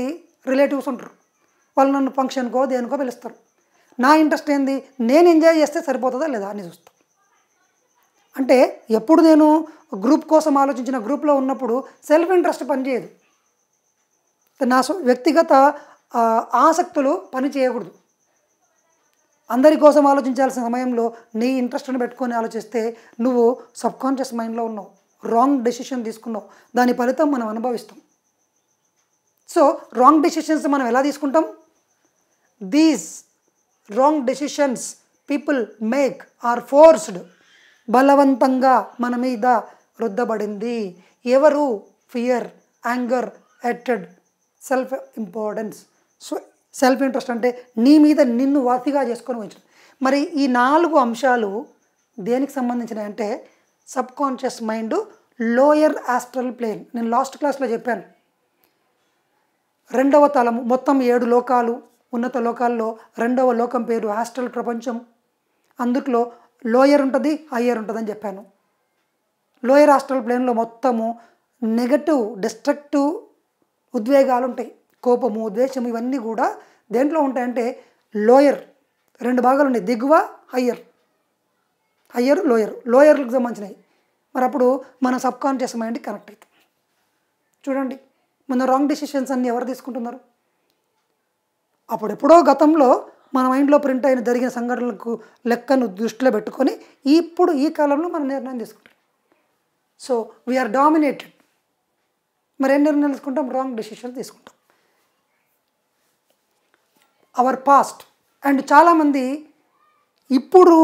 Speaker 1: రిలేటివ్స్ ఉంటారు వాళ్ళు నన్ను ఫంక్షన్కో దేనికో పిలుస్తారు నా ఇంట్రెస్ట్ ఏంది నేను ఎంజాయ్ చేస్తే సరిపోతుందా లేదా అని చూస్తాను అంటే ఎప్పుడు నేను గ్రూప్ కోసం ఆలోచించిన గ్రూప్లో ఉన్నప్పుడు సెల్ఫ్ ఇంట్రెస్ట్ పనిచేయదు నా వ్యక్తిగత ఆసక్తులు పని చేయకూడదు అందరి కోసం ఆలోచించాల్సిన సమయంలో నీ ఇంట్రెస్ట్ని పెట్టుకొని ఆలోచిస్తే నువ్వు సబ్కాన్షియస్ మైండ్లో ఉన్నావు రాంగ్ డెసిషన్ తీసుకున్నావు దాని ఫలితం మనం అనుభవిస్తాం సో రాంగ్ డెసిషన్స్ మనం ఎలా తీసుకుంటాం these wrong decisions people make are forced బలవంతంగా మన మీద రుద్దబడింది ఎవరు ఫియర్ యాంగర్ ఎట్టెడ్ self importance so self interest అంటే నీ మీద నిన్ను వాతిగా చేసుకొని వచ్చిన మరి ఈ నాలుగు అంశాలు దేనికి సంబంధించినవి అంటే subconscious mind lower astral plane నేను లాస్ట్ క్లాస్లో చెప్పాను రెండవ తలము మొత్తం ఏడు లోకాలు ఉన్నత లోకాల్లో రెండవ లోకం పేరు ఆస్ట్రల్ ప్రపంచం అందుట్లో లోయర్ ఉంటుంది హయ్యర్ ఉంటుందని చెప్పాను లోయర్ ఆస్ట్రల్ ప్లేన్లో మొత్తము నెగటివ్ డిస్ట్రక్టివ్ ఉద్వేగాలు ఉంటాయి కోపము ద్వేషము ఇవన్నీ కూడా దేంట్లో ఉంటాయంటే లోయర్ రెండు భాగాలు ఉన్నాయి దిగువ హయ్యర్ హయ్యర్ లోయర్ లోయర్లకు సంబంధించినవి మరి అప్పుడు మన సబ్ కాన్షియస్ మైండ్ కనెక్ట్ అవుతుంది చూడండి మన రాంగ్ డెసిషన్స్ అన్నీ ఎవరు తీసుకుంటున్నారు అప్పుడెప్పుడో గతంలో మన మైండ్లో ప్రింట్ అయిన జరిగిన సంఘటనలకు లెక్కను దృష్టిలో పెట్టుకొని ఇప్పుడు ఈ కాలంలో మనం నిర్ణయం తీసుకుంటాం సో వీఆర్ డామినేటెడ్ మరి ఏం నిర్ణయం తీసుకుంటాం రాంగ్ డెసిషన్ తీసుకుంటాం అవర్ పాస్ట్ అండ్ చాలామంది ఇప్పుడు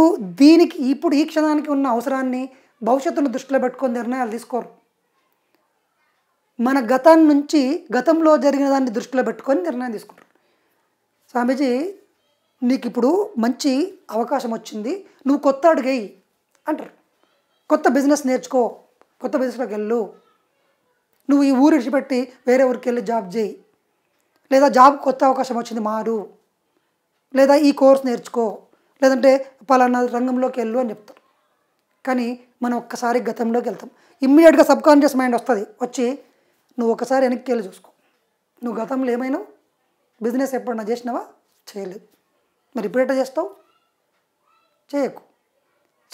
Speaker 1: దీనికి ఇప్పుడు ఈ క్షణానికి ఉన్న అవసరాన్ని భవిష్యత్తును దృష్టిలో పెట్టుకొని నిర్ణయాలు తీసుకోరు మన గతం నుంచి గతంలో జరిగిన దాన్ని దృష్టిలో పెట్టుకొని నిర్ణయం తీసుకుంటారు స్వామీజీ నీకు ఇప్పుడు మంచి అవకాశం వచ్చింది నువ్వు కొత్త అడుగేయి అంటారు కొత్త బిజినెస్ నేర్చుకో కొత్త బిజినెస్లోకి వెళ్ళు నువ్వు ఈ ఊరు విడిచిపెట్టి వేరే ఊరికి వెళ్ళి జాబ్ చేయి లేదా జాబ్ కొత్త అవకాశం వచ్చింది మారు లేదా ఈ కోర్స్ నేర్చుకో లేదంటే పలానా రంగంలోకి వెళ్ళు అని చెప్తారు కానీ మనం ఒక్కసారి గతంలోకి వెళ్తాం ఇమ్మీడియట్గా సబ్ కాన్షియస్ మైండ్ వస్తుంది వచ్చి నువ్వు ఒకసారి వెనక్కి వెళ్ళి చూసుకో నువ్వు గతంలో ఏమైనా బిజినెస్ ఎప్పుడన్నా చేసినావా చేయలేదు మరి ఇప్పుడెట్లా చేస్తావు చేయకు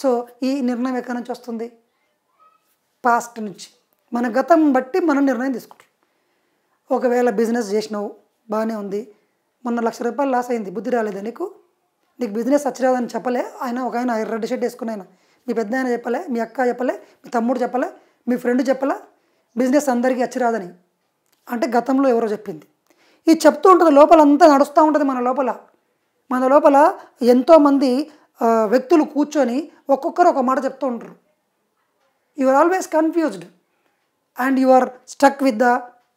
Speaker 1: సో ఈ నిర్ణయం ఎక్కడి నుంచి వస్తుంది పాస్ట్ నుంచి మన గతం బట్టి మనం నిర్ణయం తీసుకుంటాం ఒకవేళ బిజినెస్ చేసినావు బాగానే ఉంది మొన్న లక్ష రూపాయలు లాస్ అయింది బుద్ధి రాలేదా నీకు నీకు బిజినెస్ సచ్చిరాదని చెప్పలే ఆయన ఒక ఆయన రెడ్ షర్ట్ వేసుకున్న ఆయన మీ పెద్ద ఆయన చెప్పలే మీ అక్క చెప్పలే మీ తమ్ముడు చెప్పలే మీ ఫ్రెండ్ చెప్పలే బిజినెస్ అందరికీ అచ్చిరాదని అంటే గతంలో ఎవరో చెప్పింది ఇది చెప్తూ ఉంటుంది లోపల అంతా నడుస్తూ ఉంటుంది మన లోపల మన లోపల ఎంతోమంది వ్యక్తులు కూర్చొని ఒక్కొక్కరు ఒక మాట చెప్తూ ఉంటారు you are always confused and you are stuck with the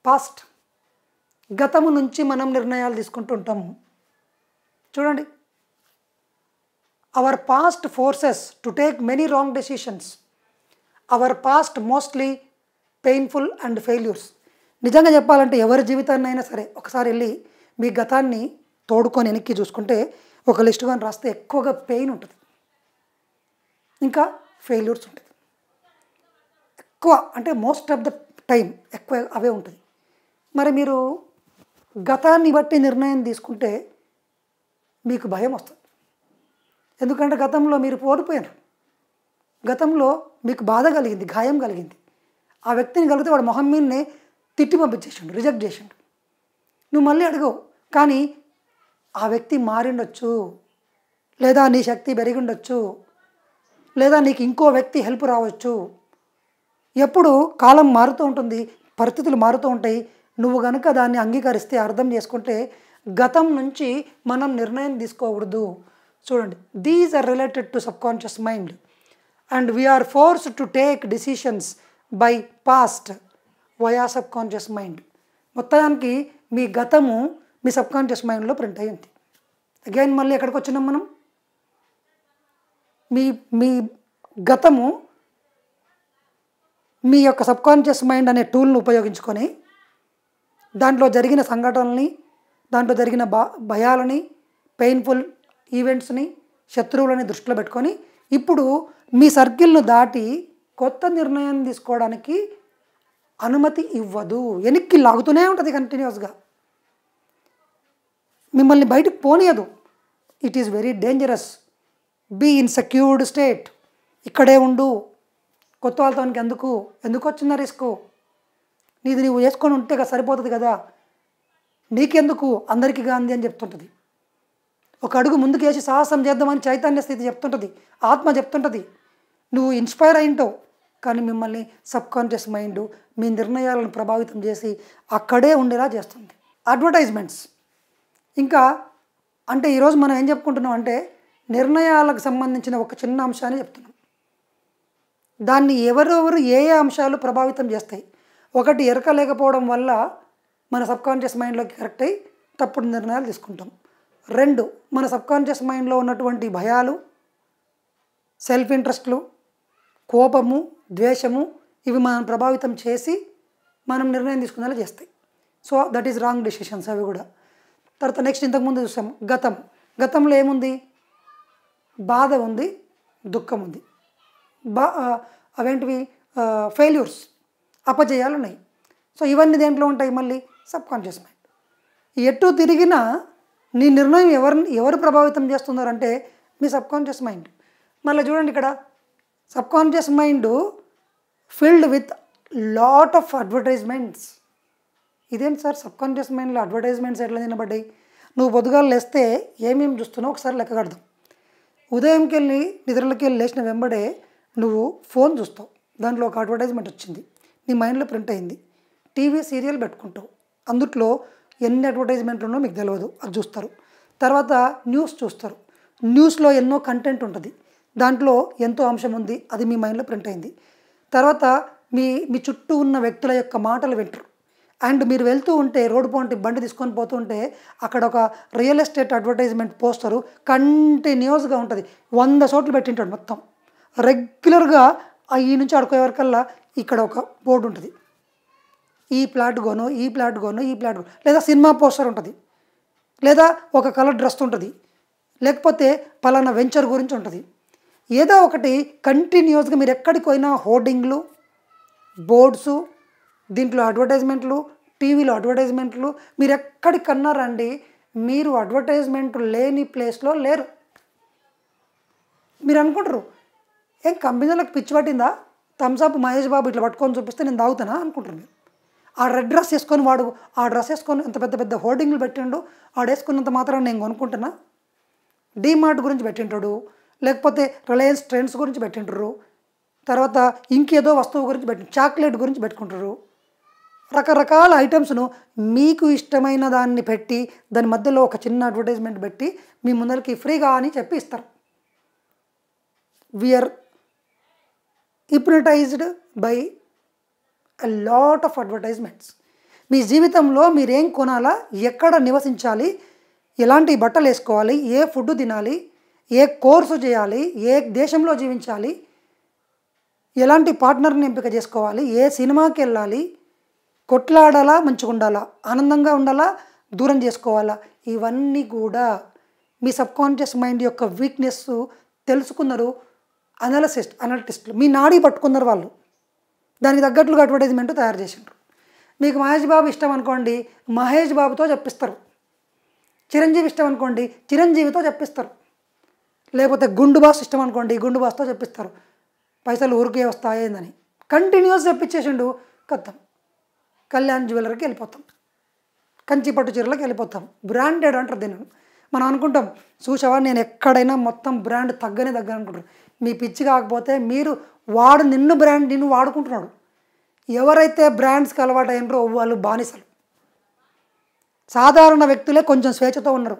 Speaker 1: past గతము నుంచి మనం నిర్ణయాలు తీసుకుంటుంటాము చూడండి our past forces to take many wrong decisions our past mostly painful and failures నిజంగా చెప్పాలంటే ఎవరి జీవితాన్నైనా సరే ఒకసారి వెళ్ళి మీ గతాన్ని తోడుకొని వెనక్కి చూసుకుంటే ఒక లిస్ట్ కానీ రాస్తే ఎక్కువగా పెయిన్ ఉంటుంది ఇంకా ఫెయిల్యూర్స్ ఉంటుంది ఎక్కువ అంటే మోస్ట్ ఆఫ్ ద టైం ఎక్కువ అవే ఉంటుంది మరి మీరు గతాన్ని బట్టి నిర్ణయం తీసుకుంటే మీకు భయం వస్తుంది ఎందుకంటే గతంలో మీరు ఓడిపోయారు గతంలో మీకు బాధ కలిగింది గాయం కలిగింది ఆ వ్యక్తిని కలిగితే వాడు మొహమ్మీన్నే తిట్టి పంపించేసిండు రిజెక్ట్ చేసిండు నువ్వు మళ్ళీ అడగవు కానీ ఆ వ్యక్తి మారిండొచ్చు లేదా నీ శక్తి పెరిగిండొచ్చు లేదా నీకు ఇంకో వ్యక్తి హెల్ప్ రావచ్చు ఎప్పుడు కాలం మారుతూ ఉంటుంది పరిస్థితులు మారుతూ ఉంటాయి నువ్వు కనుక దాన్ని అంగీకరిస్తే అర్థం చేసుకుంటే గతం నుంచి మనం నిర్ణయం తీసుకోకూడదు చూడండి these are related to subconscious mind and we are force to take decisions by past via subconscious mind మొత్తానికి మీ గతము మీ సబ్కాన్షియస్ మైండ్లో ప్రింట్ అయ్యింది అగైన్ మళ్ళీ ఎక్కడికి వచ్చినాం మనం మీ మీ గతము మీ యొక్క సబ్కాన్షియస్ మైండ్ అనే టూల్ను ఉపయోగించుకొని దాంట్లో జరిగిన సంఘటనల్ని దాంట్లో జరిగిన భయాలని పెయిన్ఫుల్ ఈవెంట్స్ని శత్రువులని దృష్టిలో పెట్టుకొని ఇప్పుడు మీ సర్కిల్ను దాటి కొత్త నిర్ణయం తీసుకోవడానికి అనుమతి ఇవ్వదు వెనక్కి లాగుతూనే ఉంటుంది కంటిన్యూస్గా మిమ్మల్ని బయటకు పోనీయదు it is very dangerous be in secured state ఇక్కడే ఉండు కొత్త వాళ్ళతోనికి ఎందుకు ఎందుకు వచ్చిన రిస్క్ నీది నువ్వు వేసుకొని ఉంటే సరిపోతుంది కదా నీకెందుకు అందరికీ గాంధీ అని చెప్తుంటుంది ఒక అడుగు ముందుకు వేసి సాహసం చేద్దామని చైతన్య స్థితి చెప్తుంటుంది ఆత్మ చెప్తుంటుంది నువ్వు ఇన్స్పైర్ అయింటావు కానీ మిమ్మల్ని సబ్కాన్షియస్ మైండ్ మీ నిర్ణయాలను ప్రభావితం చేసి అక్కడే ఉండేలా చేస్తుంది అడ్వర్టైజ్మెంట్స్ ఇంకా అంటే ఈరోజు మనం ఏం చెప్పుకుంటున్నాం అంటే నిర్ణయాలకు సంబంధించిన ఒక చిన్న అంశాన్ని చెప్తున్నాం దాన్ని ఎవరెవరు ఏ ఏ అంశాలు ప్రభావితం చేస్తాయి ఒకటి ఎరకలేకపోవడం వల్ల మన సబ్కాన్షియస్ మైండ్లోకి కరెక్ట్ అయ్యి తప్పుడు నిర్ణయాలు తీసుకుంటాం రెండు మన సబ్కాన్షియస్ మైండ్లో ఉన్నటువంటి భయాలు సెల్ఫ్ ఇంట్రెస్ట్లు కోపము ద్వేషము ఇవి మనం ప్రభావితం చేసి మనం నిర్ణయం తీసుకునేలా చేస్తాయి so that is wrong decisions అవి కూడా తర్వాత నెక్స్ట్ ఇంతకుముందు చూసాము గతం గతంలో ఏముంది బాధ ఉంది దుఃఖం ఉంది బా అవేంటివి ఫెయిల్యూర్స్ అపజయాలు ఉన్నాయి సో ఇవన్నీ దేంట్లో ఉంటాయి మళ్ళీ సబ్ కాన్షియస్ మైండ్ ఎటు తిరిగినా నీ నిర్ణయం ఎవరిని ఎవరు ప్రభావితం చేస్తున్నారు అంటే మీ సబ్ కాన్షియస్ మైండ్ మళ్ళీ చూడండి ఇక్కడ subconscious mind filled with lot of advertisements ఇదేంటి సార్ సబ్కాన్షియస్ మైండ్లో అడ్వర్టైజ్మెంట్స్ ఎట్లా తినబడ్డాయి నువ్వు పొద్దుగాలు లేస్తే ఏమేమి చూస్తున్నావు ఒకసారి లెక్క కడదాం ఉదయంకి వెళ్ళి నిద్రలోకి వెళ్ళి లేచిన వెంబడే నువ్వు ఫోన్ చూస్తావు దాంట్లో ఒక అడ్వర్టైజ్మెంట్ వచ్చింది నీ మైండ్లో ప్రింట్ అయింది టీవీ సీరియల్ పెట్టుకుంటావు అందుట్లో ఎన్ని అడ్వర్టైజ్మెంట్లు ఉన్నో మీకు తెలియదు అది చూస్తారు తర్వాత న్యూస్ చూస్తారు న్యూస్లో ఎన్నో కంటెంట్ ఉంటుంది దాంట్లో ఎంతో అంశం ఉంది అది మీ మైండ్లో ప్రింట్ అయింది తర్వాత మీ మీ చుట్టూ ఉన్న వ్యక్తుల యొక్క మాటలు వింటారు అండ్ మీరు వెళ్తూ ఉంటే రోడ్డు పోంటి బండి తీసుకొని పోతుంటే అక్కడ ఒక రియల్ ఎస్టేట్ అడ్వర్టైజ్మెంట్ పోస్టరు కంటిన్యూస్గా ఉంటుంది వంద చోట్ల పెట్టింటాడు మొత్తం రెగ్యులర్గా ఈ నుంచి ఆడుకునే వరకల్లా ఇక్కడ ఒక బోర్డు ఉంటుంది ఈ ప్లాట్ కొను ఈ ప్లాట్ కొను ఈ ప్లాట్ కొను లేదా సినిమా పోస్టర్ ఉంటుంది లేదా ఒక కలర్ డ్రెస్ ఉంటుంది లేకపోతే పలానా వెంచర్ గురించి ఉంటుంది ఏదో ఒకటి కంటిన్యూస్గా మీరు ఎక్కడికి పోయినా హోర్డింగ్లు బోర్డ్సు దీంట్లో అడ్వర్టైజ్మెంట్లు టీవీలో అడ్వర్టైజ్మెంట్లు మీరు ఎక్కడికి మీరు అడ్వర్టైజ్మెంట్ లేని ప్లేస్లో లేరు మీరు అనుకుంటారు ఏం కంపెనీలకు పిచ్చి పట్టిందా థమ్సప్ మహేష్ బాబు ఇట్లా పట్టుకొని చూపిస్తే నేను తాగుతానా అనుకుంటారు మీరు ఆ రెడ్ డ్రెస్ వేసుకొని వాడు ఆ డ్రెస్ వేసుకొని ఎంత పెద్ద పెద్ద హోర్డింగ్లు పెట్టిండు ఆడేసుకున్నంత మాత్రం నేను కొనుక్కుంటున్నా డీమార్ట్ గురించి పెట్టింటాడు లేకపోతే రిలయన్స్ ట్రెండ్స్ గురించి పెట్టింటారు తర్వాత ఇంకేదో వస్తువు గురించి పెట్టి చాక్లెట్ గురించి పెట్టుకుంటారు రకరకాల ఐటమ్స్ను మీకు ఇష్టమైన దాన్ని పెట్టి దాని మధ్యలో ఒక చిన్న అడ్వర్టైజ్మెంట్ పెట్టి మీ ముందరికి ఫ్రీగా అని చెప్పి ఇస్తారు we are hypnotized by a lot of advertisements మీ జీవితంలో మీరేం కొనాలా ఎక్కడ నివసించాలి ఎలాంటి బట్టలు వేసుకోవాలి ఏ ఫుడ్ తినాలి ఏ కోర్సు చేయాలి ఏ దేశంలో జీవించాలి ఎలాంటి పార్ట్నర్ని ఎంపిక చేసుకోవాలి ఏ సినిమాకి వెళ్ళాలి కొట్లాడాలా మంచిగా ఉండాలా ఆనందంగా ఉండాలా దూరం చేసుకోవాలా ఇవన్నీ కూడా మీ సబ్కాన్షియస్ మైండ్ యొక్క వీక్నెస్ తెలుసుకున్నారు అనాలసిస్ట్ అనాలిటిస్టులు మీ నాడీ పట్టుకున్నారు వాళ్ళు దానికి తగ్గట్లుగా అడ్వర్టైజ్మెంట్ తయారు చేసిండ్రు మీకు మహేష్ బాబు ఇష్టం అనుకోండి మహేష్ బాబుతో చెప్పిస్తారు చిరంజీవి ఇష్టం అనుకోండి చిరంజీవితో చెప్పిస్తారు లేకపోతే గుండు బాస్ ఇష్టం అనుకోండి గుండు బాస్తో చెప్పిస్తారు పైసలు ఊరికే వస్తాయేందని కంటిన్యూస్ చెప్పించేసిండు కథం కళ్యాణ్ జ్యువెలరీకి వెళ్ళిపోతాం కంచి పట్టు చీరలకు వెళ్ళిపోతాం బ్రాండెడ్ అంటారు దీన్ని మనం అనుకుంటాం చూసావా నేను ఎక్కడైనా మొత్తం బ్రాండ్ తగ్గనే తగ్గ అనుకుంటారు మీ పిచ్చి కాకపోతే మీరు వాడు నిన్ను బ్రాండ్ నిన్ను వాడుకుంటున్నాడు ఎవరైతే బ్రాండ్స్కి అలవాటు అయినరో వాళ్ళు బానిసలు సాధారణ వ్యక్తులే కొంచెం స్వేచ్ఛతో ఉన్నారు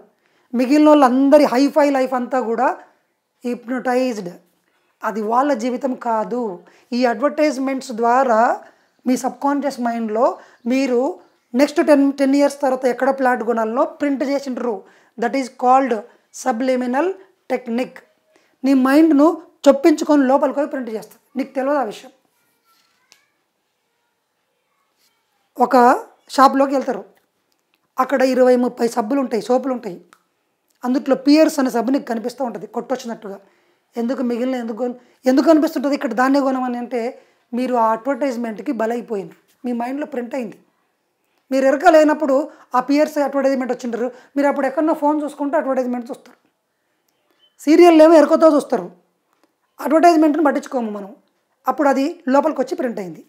Speaker 1: మిగిలిన వాళ్ళందరి హైఫై లైఫ్ అంతా కూడా హిప్నటైజ్డ్ అది వాళ్ళ జీవితం కాదు ఈ అడ్వర్టైజ్మెంట్స్ ద్వారా మీ సబ్కాన్షియస్ మైండ్లో మీరు నెక్స్ట్ టెన్ టెన్ ఇయర్స్ తర్వాత ఎక్కడ ప్లాట్ గుణాల్లో ప్రింట్ చేసింటారు that is called subliminal technique నీ మైండ్ను చొప్పించుకొని లోపలికి పోయి ప్రింట్ చేస్తుంది నీకు తెలియదు ఆ విషయం ఒక షాప్లోకి వెళ్తారు అక్కడ ఇరవై ముప్పై సబ్బులు ఉంటాయి సోపులు ఉంటాయి అందుట్లో పియర్స్ అనే సబ్బు నీకు కనిపిస్తూ ఉంటుంది కొట్టొచ్చినట్టుగా ఎందుకు మిగిలిన ఎందుకు ఎందుకు కనిపిస్తుంటుంది ఇక్కడ దాన్నే అని అంటే మీరు ఆ అడ్వర్టైజ్మెంట్కి బలైపోయినారు మీ మైండ్లో ప్రింట్ అయింది మీరు ఎరక లేనప్పుడు ఆ పియర్స్ అడ్వర్టైజ్మెంట్ వచ్చింటారు మీరు అప్పుడు ఎక్కడన్నా ఫోన్ చూసుకుంటే అడ్వర్టైజ్మెంట్ చూస్తారు సీరియల్ ఏమో ఎరకతో చూస్తారు అడ్వర్టైజ్మెంట్ని పట్టించుకోము మనం అప్పుడు అది లోపలికి వచ్చి ప్రింట్ అయింది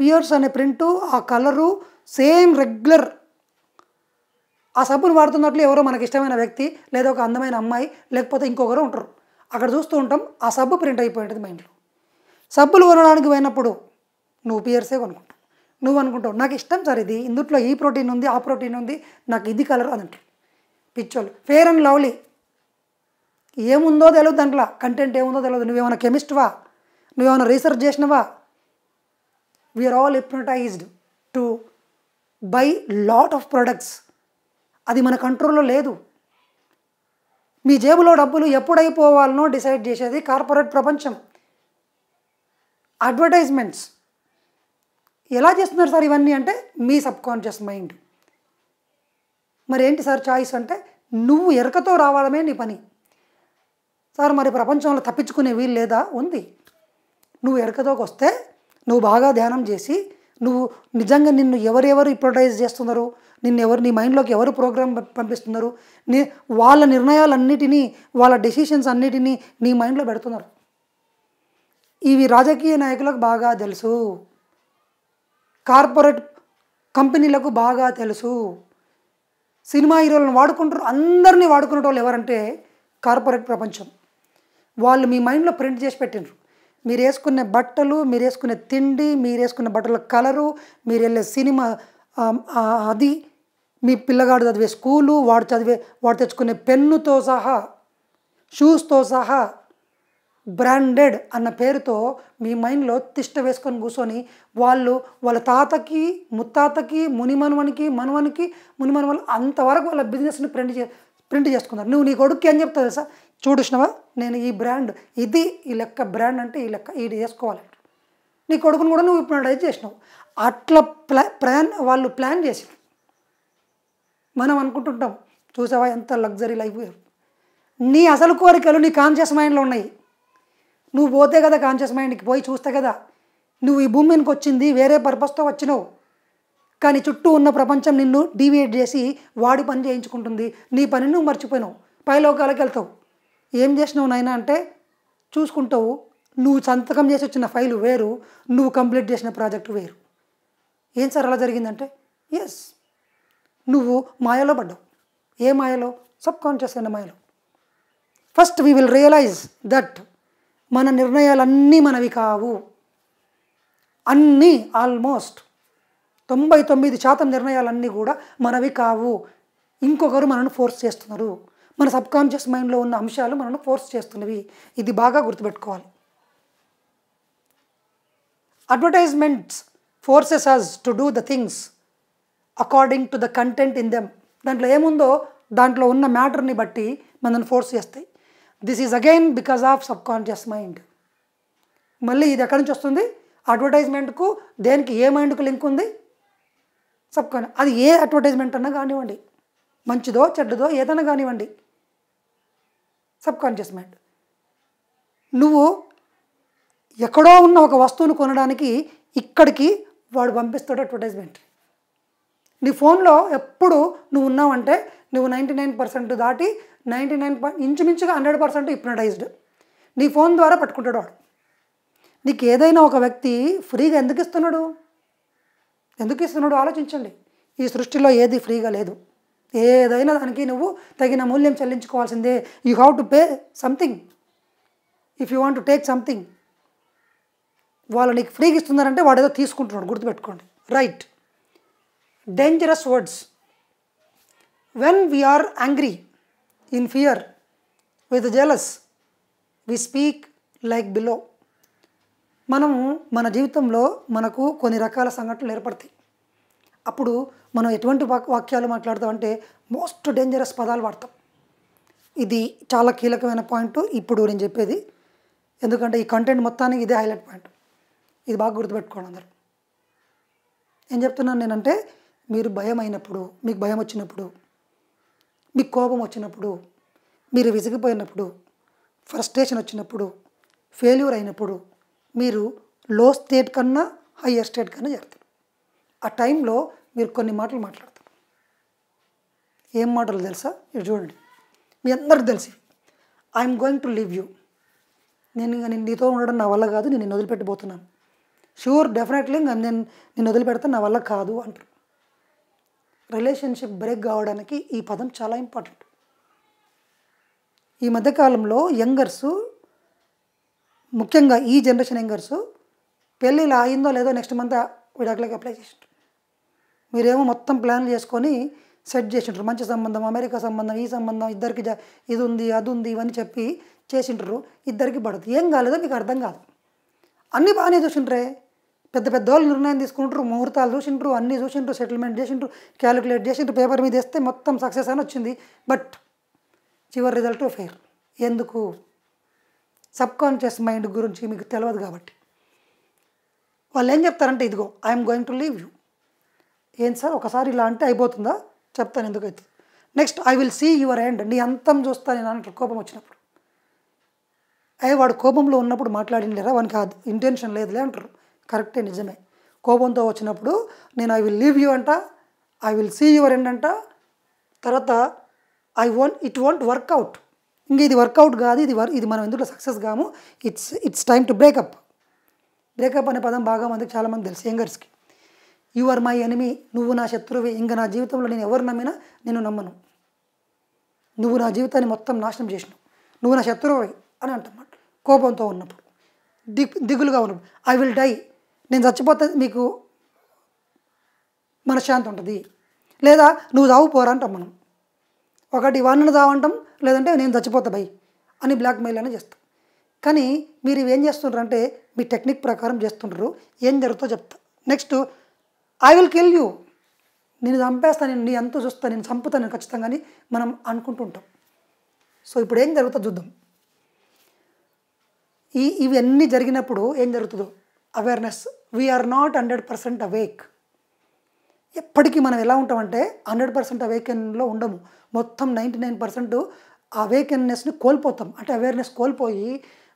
Speaker 1: పియర్స్ అనే ప్రింటు ఆ కలరు సేమ్ రెగ్యులర్ ఆ సబ్బును వాడుతున్నట్లు ఎవరో మనకి ఇష్టమైన వ్యక్తి లేదా ఒక అందమైన అమ్మాయి లేకపోతే ఇంకొకరు ఉంటారు అక్కడ చూస్తూ ఉంటాం ఆ సబ్బు ప్రింట్ అయిపోయింటుంది మైండ్లో సబ్బులు కొనడానికి పోయినప్పుడు నువ్వు పియర్సే కొనుక్కుంటావు నువ్వు అనుకుంటావు నాకు ఇష్టం సార్ ఇది ఇందుట్లో ఈ ప్రోటీన్ ఉంది ఆ ప్రోటీన్ ఉంది నాకు ఇది కలర్ అది అంటారు పిచ్చోళ్ళు ఫేర్ అండ్ లవ్లీ ఏముందో తెలియదు దాంట్లో కంటెంట్ ఏముందో తెలియదు నువ్వేమైనా కెమిస్ట్వా నువ్వేమైనా రీసెర్చ్ చేసినవా we are all hypnotized to by lot of products అది మన కంట్రోల్లో లేదు మీ జేబులో డబ్బులు ఎప్పుడైపోవాలనో డిసైడ్ చేసేది కార్పొరేట్ ప్రపంచం అడ్వర్టైజ్మెంట్స్ ఎలా చేస్తున్నారు సార్ ఇవన్నీ అంటే మీ సబ్ కాన్షియస్ మైండ్ మరి ఏంటి సార్ చాయిస్ అంటే నువ్వు ఎరకతో రావడమే నీ పని సార్ మరి ప్రపంచంలో తప్పించుకునే వీలు లేదా ఉంది నువ్వు ఎరకతోకి వస్తే నువ్వు బాగా ధ్యానం చేసి నువ్వు నిజంగా నిన్ను ఎవరెవరు ఇప్రటైజ్ చేస్తున్నారు నిన్ను ఎవరు నీ మైండ్లోకి ఎవరు ప్రోగ్రామ్ పంపిస్తున్నారు నీ వాళ్ళ నిర్ణయాలన్నిటినీ వాళ్ళ డెసిషన్స్ అన్నిటినీ నీ మైండ్లో పెడుతున్నారు ఇవి రాజకీయ నాయకులకు బాగా తెలుసు కార్పొరేట్ కంపెనీలకు బాగా తెలుసు సినిమా హీరోలను వాడుకుంటారు అందరినీ వాడుకునే వాళ్ళు ఎవరంటే కార్పొరేట్ ప్రపంచం వాళ్ళు మీ మైండ్లో ప్రింట్ చేసి పెట్టినరు మీరు వేసుకునే బట్టలు మీరు వేసుకునే తిండి మీరు వేసుకునే బట్టల కలరు మీరు వెళ్ళే సినిమా అది మీ పిల్లగాడు చదివే స్కూలు వాడు చదివే వాడు తెచ్చుకునే పెన్నుతో సహా షూస్తో సహా బ్రాండెడ్ అన్న పేరుతో మీ మైండ్లో తిష్ట వేసుకొని కూర్చొని వాళ్ళు వాళ్ళ తాతకి ముత్తాతకి ముని మనవనికి మనవనికి ముని మనవని అంతవరకు వాళ్ళ బిజినెస్ని ప్రింట్ చే ప్రింట్ చేసుకున్నారు నువ్వు నీ కొడుకు ఏం చెప్తావు తెలుసా చూడుసినవా నేను ఈ బ్రాండ్ ఇది ఈ లెక్క బ్రాండ్ అంటే ఈ లెక్క ఇది చేసుకోవాలంటే నీ కొడుకును కూడా నువ్వు ఇప్పుడు చేసినావు అట్లా ప్లా ప్లాన్ వాళ్ళు ప్లాన్ చేసి మనం అనుకుంటుంటాం చూసావా ఎంత లగ్జరీ లైఫ్ నీ అసలు కోరికలు నీ కాన్షియస్ మైండ్లో ఉన్నాయి నువ్వు పోతే కదా కాన్షియస్ మైండ్కి పోయి చూస్తే కదా నువ్వు ఈ భూమి మీదకి వచ్చింది వేరే పర్పస్తో వచ్చినావు కానీ చుట్టూ ఉన్న ప్రపంచం నిన్ను డీవియేట్ చేసి వాడి పని చేయించుకుంటుంది నీ పని నువ్వు మర్చిపోయినావు పైలోకాలకు వెళ్తావు ఏం చేసినావు నాయన అంటే చూసుకుంటావు నువ్వు సంతకం చేసి వచ్చిన ఫైలు వేరు నువ్వు కంప్లీట్ చేసిన ప్రాజెక్టు వేరు ఏం సార్ అలా జరిగిందంటే ఎస్ నువ్వు మాయలో పడ్డావు ఏ మాయలో సబ్ కాన్షియస్ అయిన మాయలో first we will realize that మన నిర్ణయాలన్నీ మనవి కావు అన్నీ ఆల్మోస్ట్ తొంభై తొమ్మిది శాతం నిర్ణయాలన్నీ కూడా మనవి కావు ఇంకొకరు మనను ఫోర్స్ చేస్తున్నారు మన సబ్ కాన్షియస్ మైండ్లో ఉన్న అంశాలు మనను ఫోర్స్ చేస్తున్నవి ఇది బాగా గుర్తుపెట్టుకోవాలి advertisements forces us to do the things according to the content in them దాంట్లో ఏముందో దాంట్లో ఉన్న మ్యాటర్ని బట్టి మనల్ని ఫోర్స్ చేస్తాయి this is again because of subconscious mind మళ్ళీ ఇది ఎక్కడి నుంచి వస్తుంది అడ్వర్టైజ్మెంట్కు దేనికి ఏ మైండ్కు లింక్ ఉంది సబ్ అది ఏ అడ్వర్టైజ్మెంట్ అన్నా కానివ్వండి మంచిదో చెడ్డదో ఏదైనా కానివ్వండి సబ్ కాన్షియస్ మైండ్ నువ్వు ఎక్కడో ఉన్న ఒక వస్తువును కొనడానికి ఇక్కడికి వాడు పంపిస్తాడు అడ్వర్టైజ్మెంట్ నీ ఫోన్లో ఎప్పుడు నువ్వు ఉన్నావంటే నువ్వు నైంటీ నైన్ పర్సెంట్ దాటి నైంటీ నైన్ ఇంచుమించుగా హండ్రెడ్ పర్సెంట్ ఇప్నటైజ్డ్ నీ ఫోన్ ద్వారా పట్టుకుంటాడు వాడు నీకు ఏదైనా ఒక వ్యక్తి ఫ్రీగా ఎందుకు ఇస్తున్నాడు ఎందుకు ఇస్తున్నాడు ఆలోచించండి ఈ సృష్టిలో ఏది ఫ్రీగా లేదు ఏదైనా దానికి నువ్వు తగిన మూల్యం చెల్లించుకోవాల్సిందే you have to pay something if you want to take something వాళ్ళు నీకు ఫ్రీగా ఇస్తున్నారంటే వాడు ఏదో తీసుకుంటున్నాడు గుర్తుపెట్టుకోండి right dangerous words when we are angry in fear with jealous, we speak like below మనము మన జీవితంలో మనకు కొన్ని రకాల సంఘటనలు ఏర్పడతాయి అప్పుడు మనం ఎటువంటి వాక్యాలు మాట్లాడతామంటే మోస్ట్ డేంజరస్ పదాలు వాడతాం ఇది చాలా కీలకమైన పాయింట్ ఇప్పుడు నేను చెప్పేది ఎందుకంటే ఈ కంటెంట్ మొత్తానికి ఇదే హైలైట్ పాయింట్ ఇది బాగా గుర్తుపెట్టుకోండి అందరూ ఏం చెప్తున్నాను నేనంటే మీరు భయం అయినప్పుడు మీకు భయం వచ్చినప్పుడు మీకు కోపం వచ్చినప్పుడు మీరు విసిగిపోయినప్పుడు ఫ్రస్ట్రేషన్ వచ్చినప్పుడు ఫెయిల్యూర్ అయినప్పుడు మీరు లో స్టేట్ కన్నా హయ్యర్ స్టేట్ కన్నా చేరుతారు ఆ టైంలో మీరు కొన్ని మాటలు మాట్లాడతారు ఏం మాటలు తెలుసా మీరు చూడండి మీ అందరికి తెలిసి I'm going to leave you నేను ఇంకా నేను నీతో ఉండడం నా వల్ల కాదు నేను నిన్ను వదిలిపెట్టబోతున్నాను షూర్ డెఫినెట్లీ ఇంకా నేను నిన్ను వదిలిపెడతాను నా వల్ల కాదు అంటారు రిలేషన్షిప్ బ్రేక్ కావడానికి ఈ పదం చాలా ఇంపార్టెంట్ ఈ మధ్యకాలంలో యంగర్స్ ముఖ్యంగా ఈ జనరేషన్ యంగర్స్ ఇలా అయిందో లేదో నెక్స్ట్ మంత్ విడాకులకి అప్లై చేసింటారు మీరేమో మొత్తం ప్లాన్లు చేసుకొని సెట్ చేసింటారు మంచి సంబంధం అమెరికా సంబంధం ఈ సంబంధం ఇద్దరికి ఇది ఉంది అది ఉంది ఇవన్నీ చెప్పి చేసింటారు ఇద్దరికి పడుతుంది ఏం కాలేదో మీకు అర్థం కాదు అన్నీ బాగానే చూసింటారే పెద్ద పెద్ద వాళ్ళు నిర్ణయం తీసుకుంటారు ముహూర్తాలు చూసింటారు అన్ని చూసింటారు సెటిల్మెంట్ చేసింటారు క్యాలిక్యులేట్ చేసింటారు పేపర్ మీద వేస్తే మొత్తం సక్సెస్ అని వచ్చింది బట్ చివరి రిజల్ట్ ఫెయిర్ ఎందుకు సబ్కాన్షియస్ మైండ్ గురించి మీకు తెలియదు కాబట్టి వాళ్ళు ఏం చెప్తారంటే ఇదిగో I'm going to leave you ఏం సార్ ఒకసారి ఇలా అంటే అయిపోతుందా చెప్తాను ఎందుకు అవుతుంది next I will see your end నీ అంతం చూస్తా నేను అంటారు కోపం వచ్చినప్పుడు అయ్యే వాడు కోపంలో ఉన్నప్పుడు లేరా వానికి ఇంటెన్షన్ లేదులే అంటారు కరెక్టే నిజమే కోపంతో వచ్చినప్పుడు నేను ఐ విల్ లీవ్ యూ అంట I will see your end అంట తర్వాత I won't it won't work out ఇంక ఇది వర్కౌట్ కాదు ఇది వర్ ఇది మనం ఎందుకు సక్సెస్ కాము it's it's time to breakup breakup అనే పదం బాగా మందికి చాలామంది తెలుసు యంగర్స్కి యు ఆర్ మై ఎనిమి నువ్వు నా శత్రువు ఇంక నా జీవితంలో నేను ఎవరు నమ్మినా నేను నమ్మను నువ్వు నా జీవితాన్ని మొత్తం నాశనం చేసినావు నువ్వు నా శత్రువే అని అంటమాట కోపంతో ఉన్నప్పుడు దిగ్ దిగులుగా ఉన్నప్పుడు ఐ విల్ డై నేను చచ్చిపోతే మీకు మనశ్శాంతి ఉంటుంది లేదా నువ్వు చావు పోరాంటాం మనం ఒకటి వాడిని చావంటాం లేదంటే నేను చచ్చిపోతా భయ్ అని బ్లాక్మెయిల్ అని చేస్తా కానీ మీరు ఇవేం చేస్తుండ్రు అంటే మీ టెక్నిక్ ప్రకారం చేస్తుండ్రు ఏం జరుగుతుందో చెప్తా next I will kill you నేను చంపేస్తా నేను నీ అంతా చూస్తా నేను చంపుతా నేను ఖచ్చితంగా అని మనం అనుకుంటుంటాం సో ఇప్పుడు ఏం జరుగుతుందో చూద్దాం ఈ ఇవన్నీ జరిగినప్పుడు ఏం జరుగుతుందో awareness we are not hundred percent awake ఎప్పటికీ మనం ఎలా ఉంటామంటే హండ్రెడ్ పర్సెంట్ అవేకెన్లో ఉండము మొత్తం నైంటీ నైన్ పర్సెంట్ అవేకెన్నెస్ని కోల్పోతాం అంటే అవేర్నెస్ కోల్పోయి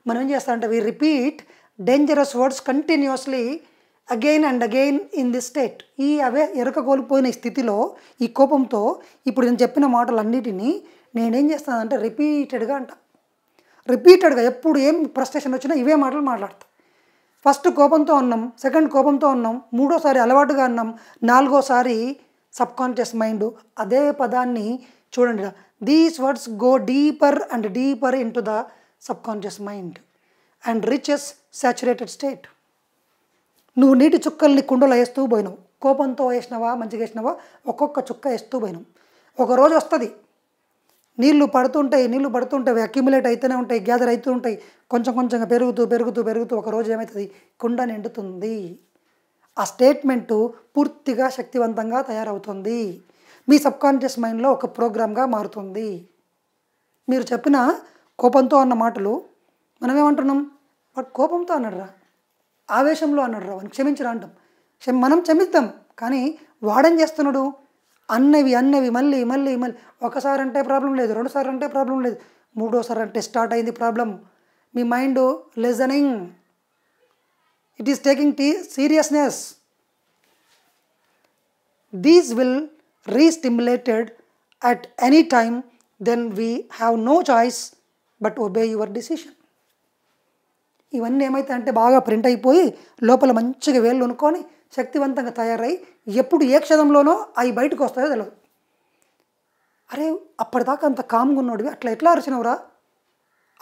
Speaker 1: మనం ఏం చేస్తామంటే we repeat dangerous words continuously again and again in the state ఈ అవే ఎరక కోల్పోయిన స్థితిలో ఈ కోపంతో ఇప్పుడు నేను చెప్పిన మాటలన్నిటినీ నేనేం చేస్తానంటే రిపీటెడ్గా అంట రిపీటెడ్గా ఎప్పుడు ఏం ప్రస్టేషన్ వచ్చినా ఇవే మాటలు మాట్లాడతాను ఫస్ట్ కోపంతో ఉన్నాం సెకండ్ కోపంతో ఉన్నాం మూడోసారి అలవాటుగా ఉన్నాం నాలుగోసారి సబ్కాన్షియస్ మైండ్ అదే పదాన్ని చూడండి these words go deeper and deeper into the subconscious mind and reaches saturated state నువ్వు నీటి చుక్కల్ని కుండలో వేస్తూ పోయినావు కోపంతో వేసినవా మంచిగా వేసినవా ఒక్కొక్క చుక్క వేస్తూ పోయినాం ఒకరోజు వస్తుంది నీళ్లు పడుతుంటాయి నీళ్లు పడుతుంటాయి అక్యుములేట్ అయితేనే ఉంటాయి గ్యాదర్ అవుతూ ఉంటాయి కొంచెం కొంచెంగా పెరుగుతూ పెరుగుతూ పెరుగుతూ ఒక రోజు ఏమవుతుంది కుండ నిండుతుంది ఆ స్టేట్మెంటు పూర్తిగా శక్తివంతంగా తయారవుతుంది మీ సబ్కాన్షియస్ మైండ్లో ఒక ప్రోగ్రామ్గా మారుతుంది మీరు చెప్పిన కోపంతో అన్న మాటలు మనం ఏమంటున్నాం వాడు కోపంతో అన్నాడురా ఆవేశంలో అన్నాడురా వాడిని క్షమించరా అంటాం మనం క్షమిస్తాం కానీ వాడేం చేస్తున్నాడు అన్నవి అన్నవి మళ్ళీ మళ్ళీ మళ్ళీ ఒకసారి అంటే ప్రాబ్లం లేదు రెండుసారి అంటే ప్రాబ్లం లేదు మూడోసారి అంటే స్టార్ట్ అయింది ప్రాబ్లం మీ mind listening it is taking the seriousness these will restimulated at any time then we have no choice but obey your decision ఇవన్నీ ఏమైతే అంటే బాగా ప్రింట్ అయిపోయి లోపల మంచిగా వేళ్ళు అనుకొని శక్తివంతంగా తయారై ఎప్పుడు ఏ క్షణంలోనో అవి బయటకు వస్తాయో తెలియదు అరే అప్పటిదాకా అంత కామ్గా ఉన్నాడు అట్లా ఎట్లా అరిచినవురా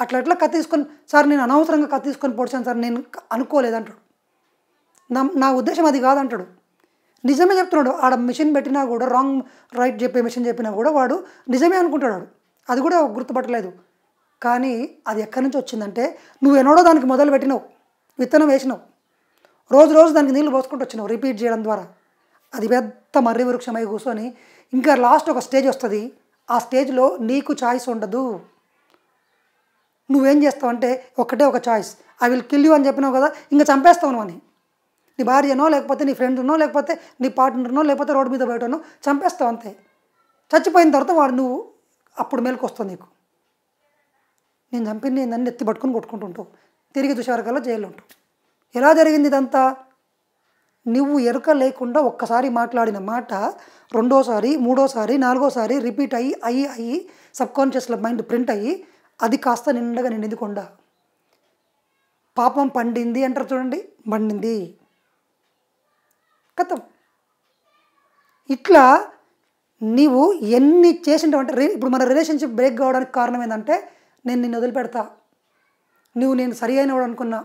Speaker 1: అట్లా ఎట్లా కత్తి తీసుకొని సార్ నేను అనవసరంగా కత్తి తీసుకొని పొడిచాను సార్ నేను అనుకోలేదంటాడు నా నా ఉద్దేశం అది కాదంటాడు నిజమే చెప్తున్నాడు ఆడ మిషన్ పెట్టినా కూడా రాంగ్ రైట్ చెప్పే మిషన్ చెప్పినా కూడా వాడు నిజమే అనుకుంటాడు అది కూడా గుర్తుపట్టలేదు కానీ అది ఎక్కడి నుంచి వచ్చిందంటే నువ్వు ఎన్నడో దానికి మొదలు పెట్టినావు విత్తనం వేసినావు రోజు రోజు దానికి నీళ్ళు పోసుకుంటూ వచ్చినావు రిపీట్ చేయడం ద్వారా అది పెద్ద మర్రి వృక్షమై కూర్చొని ఇంకా లాస్ట్ ఒక స్టేజ్ వస్తుంది ఆ స్టేజ్లో నీకు చాయిస్ ఉండదు నువ్వేం చేస్తావు అంటే ఒకటే ఒక choice I will kill you అని చెప్పినావు కదా ఇంకా చంపేస్తావు నువ్వు అని నీ భార్యనో లేకపోతే నీ ఫ్రెండ్నో లేకపోతే నీ పార్ట్నర్నో లేకపోతే రోడ్డు మీద బయటనో చంపేస్తావు అంతే చచ్చిపోయిన తర్వాత వాడు నువ్వు అప్పుడు మేలుకు వస్తావు నీకు నేను చంపిన నేను నన్ను ఎత్తి పట్టుకుని కొట్టుకుంటుంటావు తిరిగి చూసేవరకల్లా జైల్లో ఉంటావు ఎలా జరిగింది ఇదంతా నువ్వు ఎరుక లేకుండా ఒక్కసారి మాట్లాడిన మాట రెండోసారి మూడోసారి నాలుగోసారి రిపీట్ అయ్యి అయ్యి అయ్యి సబ్కాన్షియస్లో మైండ్ ప్రింట్ అయ్యి అది కాస్త నిండగా నిండింది కొండ పాపం పండింది అంటారు చూడండి మండింది కథం ఇట్లా నీవు ఎన్ని చేసినావు అంటే ఇప్పుడు మన రిలేషన్షిప్ బ్రేక్ కావడానికి కారణం ఏంటంటే నేను నిన్ను వదిలిపెడతా నువ్వు నేను సరి అయినవాడు అనుకున్నా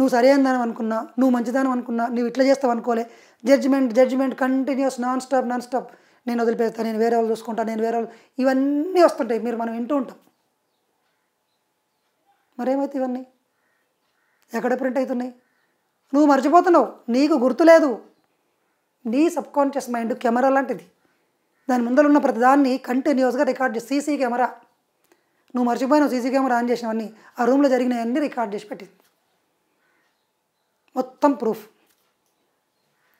Speaker 1: నువ్వు సరైన దానం అనుకున్నా నువ్వు మంచిదానం అనుకున్నా నువ్వు ఇట్లా చేస్తావు అనుకోలే judgment judgment continuous non stop non stop నేను వదిలిపేస్తాను నేను వేరే వాళ్ళు చూసుకుంటాను నేను వేరే వాళ్ళు ఇవన్నీ వస్తుంటాయి మీరు మనం వింటూ ఉంటాం మరేమైతే ఇవన్నీ ఎక్కడ ప్రింట్ అవుతున్నాయి నువ్వు మర్చిపోతున్నావు నీకు గుర్తులేదు నీ సబ్కాన్షియస్ మైండ్ కెమెరా లాంటిది దాని ముందర ఉన్న ప్రతిదాన్ని కంటిన్యూస్గా రికార్డ్ చేసి సీసీ కెమెరా నువ్వు మర్చిపోయినావు సీసీ కెమెరా ఆన్ చేసినవన్నీ ఆ రూమ్లో జరిగినవన్నీ రికార్డ్ చేసి పెట్టింది మొత్తం ప్రూఫ్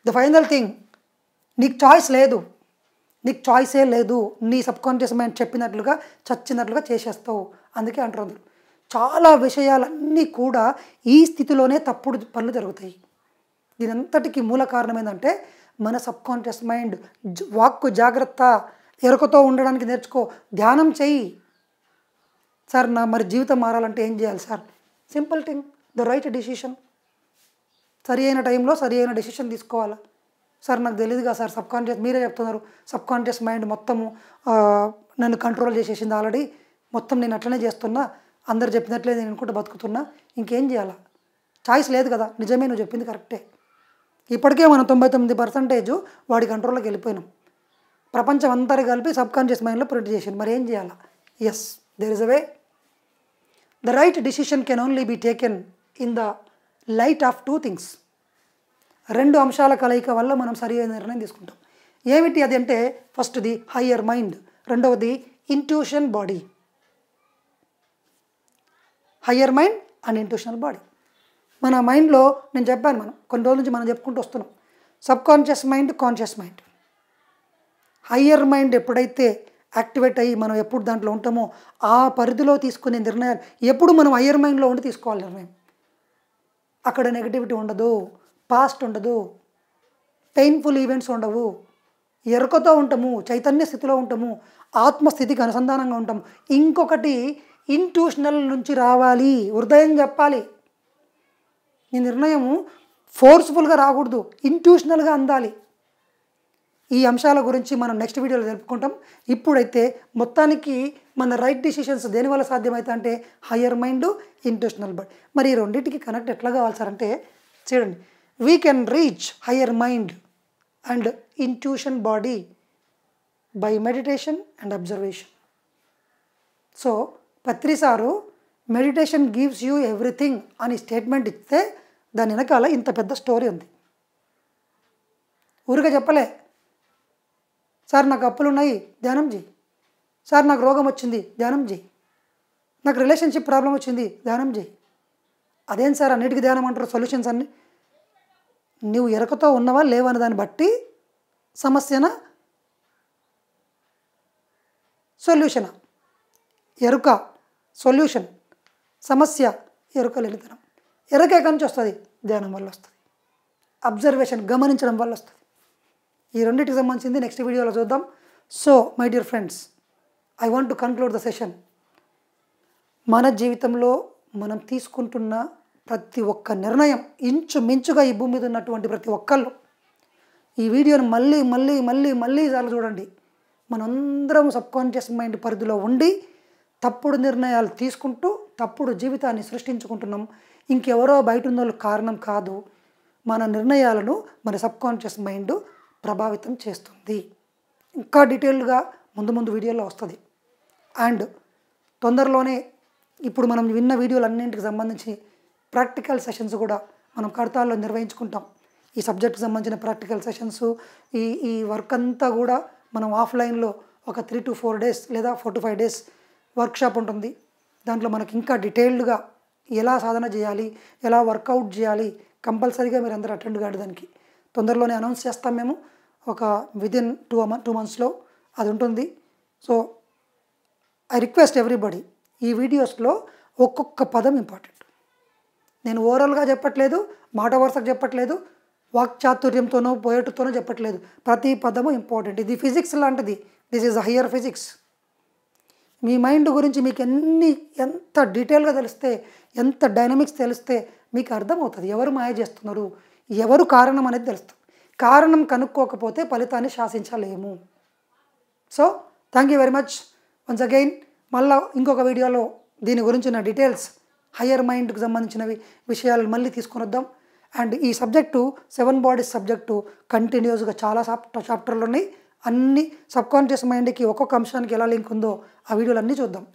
Speaker 1: ద ఫైనల్ థింగ్ నీకు చాయిస్ లేదు నీకు చాయిసే లేదు నీ సబ్కాన్షియస్ మైండ్ చెప్పినట్లుగా చచ్చినట్లుగా చేసేస్తావు అందుకే అంటారు చాలా విషయాలన్నీ కూడా ఈ స్థితిలోనే తప్పుడు పనులు జరుగుతాయి దీనంతటికి మూల కారణం ఏంటంటే మన సబ్కాన్షియస్ మైండ్ వాక్కు జాగ్రత్త ఎరుకతో ఉండడానికి నేర్చుకో ధ్యానం చెయ్యి సార్ నా మరి జీవితం మారాలంటే ఏం చేయాలి sir simple thing the right decision సరి అయిన టైంలో సరి అయిన డెసిషన్ తీసుకోవాలా సార్ నాకు తెలియదుగా సార్ సబ్ కాన్షియస్ మీరే చెప్తున్నారు సబ్ కాన్షియస్ మైండ్ మొత్తము నన్ను కంట్రోల్ చేసేసింది ఆల్రెడీ మొత్తం నేను అట్లనే చేస్తున్నా అందరు చెప్పినట్లే నేను అనుకుంటూ బతుకుతున్నా ఇంకేం చేయాలా చాయిస్ లేదు కదా నిజమే నువ్వు చెప్పింది కరెక్టే ఇప్పటికే మనం తొంభై తొమ్మిది పర్సంటేజ్ వాడి కంట్రోల్లోకి వెళ్ళిపోయినాం ప్రపంచం అంతా కలిపి సబ్ కాన్షియస్ మైండ్లో ప్రింట్ చేసింది మరి ఏం చేయాలా yes there is a way the right decision can only be taken in the light of two things రెండు అంశాల కలయిక వల్ల మనం సరి అయిన నిర్ణయం తీసుకుంటాం ఏమిటి అది అంటే ఫస్ట్ది హయ్యర్ మైండ్ రెండవది intuition body higher mind and intuitional body మన మైండ్లో నేను చెప్పాను మనం కొన్ని రోజుల నుంచి మనం చెప్పుకుంటూ వస్తున్నాం subconscious mind conscious mind higher mind ఎప్పుడైతే యాక్టివేట్ అయ్యి మనం ఎప్పుడు దాంట్లో ఉంటామో ఆ పరిధిలో తీసుకునే నిర్ణయాలు ఎప్పుడు మనం హయ్యర్ మైండ్లో ఉండి తీసుకోవాలి నిర్ణయం అక్కడ నెగిటివిటీ ఉండదు పాస్ట్ ఉండదు పెయిన్ఫుల్ ఈవెంట్స్ ఉండవు ఎరుకతో ఉంటాము చైతన్య స్థితిలో ఉంటాము ఆత్మస్థితికి అనుసంధానంగా ఉంటాము ఇంకొకటి ఇంట్యూషనల్ నుంచి రావాలి హృదయం చెప్పాలి ఈ నిర్ణయం ఫోర్స్ఫుల్గా రాకూడదు ఇంట్యూషనల్గా అందాలి ఈ అంశాల గురించి మనం నెక్స్ట్ వీడియోలో జరుపుకుంటాం ఇప్పుడైతే మొత్తానికి మన రైట్ డిసిషన్స్ దేనివల్ల సాధ్యమవుతా అంటే హయ్యర్ మైండ్ ఇంటెన్షనల్ బడ్ మరి రెండింటికి కనెక్ట్ ఎట్లా కావాలి సార్ అంటే చూడండి we can reach higher mind and intuition body by meditation and observation so Patri sir meditation gives you everything అని స్టేట్మెంట్ ఇస్తే దాని వెనకాల ఇంత పెద్ద స్టోరీ ఉంది ఊరిగా చెప్పలే సార్ నాకు అప్పులు ఉన్నాయి ధ్యానం చేయి సార్ నాకు రోగం వచ్చింది ధ్యానం చేయి నాకు రిలేషన్షిప్ ప్రాబ్లం వచ్చింది ధ్యానం చేయి అదేం సార్ అన్నిటికీ ధ్యానం అంటారు సొల్యూషన్స్ అన్ని నువ్వు ఎరకతో ఉన్నవా లేవని దాన్ని బట్టి సమస్యన సొల్యూషనా ఎరుక సొల్యూషన్ సమస్య ఎరుక లేనితనం ఎరకే ఎక్కడి నుంచి వస్తుంది ధ్యానం వల్ల వస్తుంది అబ్జర్వేషన్ గమనించడం వల్ల వస్తుంది ఈ రెండింటికి సంబంధించింది నెక్స్ట్ వీడియోలో చూద్దాం so my dear friends I want to conclude the session మన జీవితంలో మనం తీసుకుంటున్న ప్రతి ఒక్క నిర్ణయం ఇంచుమించుగా ఈ భూమి మీద ఉన్నటువంటి ప్రతి ఒక్కళ్ళు ఈ వీడియోని మళ్ళీ మళ్ళీ మళ్ళీ మళ్ళీ సార్లు చూడండి మనందరం సబ్కాన్షియస్ మైండ్ పరిధిలో ఉండి తప్పుడు నిర్ణయాలు తీసుకుంటూ తప్పుడు జీవితాన్ని సృష్టించుకుంటున్నాం ఇంకెవరో బయట ఉన్న కారణం కాదు మన నిర్ణయాలను మన సబ్కాన్షియస్ మైండ్ ప్రభావితం చేస్తుంది ఇంకా డీటెయిల్డ్గా ముందు ముందు వీడియోలో వస్తుంది అండ్ తొందరలోనే ఇప్పుడు మనం విన్న వీడియోలన్నింటికి సంబంధించి ప్రాక్టికల్ సెషన్స్ కూడా మనం కడతాల్లో నిర్వహించుకుంటాం ఈ సబ్జెక్ట్కి సంబంధించిన ప్రాక్టికల్ సెషన్స్ ఈ ఈ వర్క్ అంతా కూడా మనం ఆఫ్లైన్లో ఒక త్రీ టు ఫోర్ డేస్ లేదా four to five days workshop ఉంటుంది దాంట్లో మనకి ఇంకా డీటెయిల్డ్గా ఎలా సాధన చేయాలి ఎలా వర్కౌట్ చేయాలి కంపల్సరీగా మీరు అందరూ అటెండ్ కాదు దానికి తొందరలోనే అనౌన్స్ చేస్తాం మేము ఒక విదిన్ టూ టూ మంత్స్లో అది ఉంటుంది సో ఐ రిక్వెస్ట్ ఎవ్రీబడి ఈ వీడియోస్లో ఒక్కొక్క పదం ఇంపార్టెంట్ నేను ఓవరాల్గా చెప్పట్లేదు మాట వరుసకు చెప్పట్లేదు వాక్చాతుర్యంతోనో పోయేటతోనో చెప్పట్లేదు ప్రతి పదము ఇంపార్టెంట్ ఇది ఫిజిక్స్ లాంటిది దిస్ ఈజ్ హయ్యర్ ఫిజిక్స్ మీ మైండ్ గురించి మీకు ఎన్ని ఎంత డీటెయిల్గా తెలిస్తే ఎంత డైనమిక్స్ తెలిస్తే మీకు అర్థమవుతుంది ఎవరు మాయ చేస్తున్నారు ఎవరు కారణం అనేది తెలుస్తుంది కారణం కనుక్కోకపోతే ఫలితాన్ని శాసించలేము so thank you very much once again మళ్ళీ ఇంకొక వీడియోలో దీని గురించిన డీటెయిల్స్ హయ్యర్ మైండ్కి సంబంధించినవి విషయాలు మళ్ళీ తీసుకుని వద్దాం అండ్ ఈ సబ్జెక్టు సెవెన్ బాడీస్ సబ్జెక్టు కంటిన్యూస్గా చాలా చాప్టర్ చాప్టర్లు ఉన్నాయి అన్ని సబ్కాన్షియస్ మైండ్కి ఒక్కొక్క అంశానికి ఎలా లింక్ ఉందో ఆ వీడియోలు అన్నీ చూద్దాం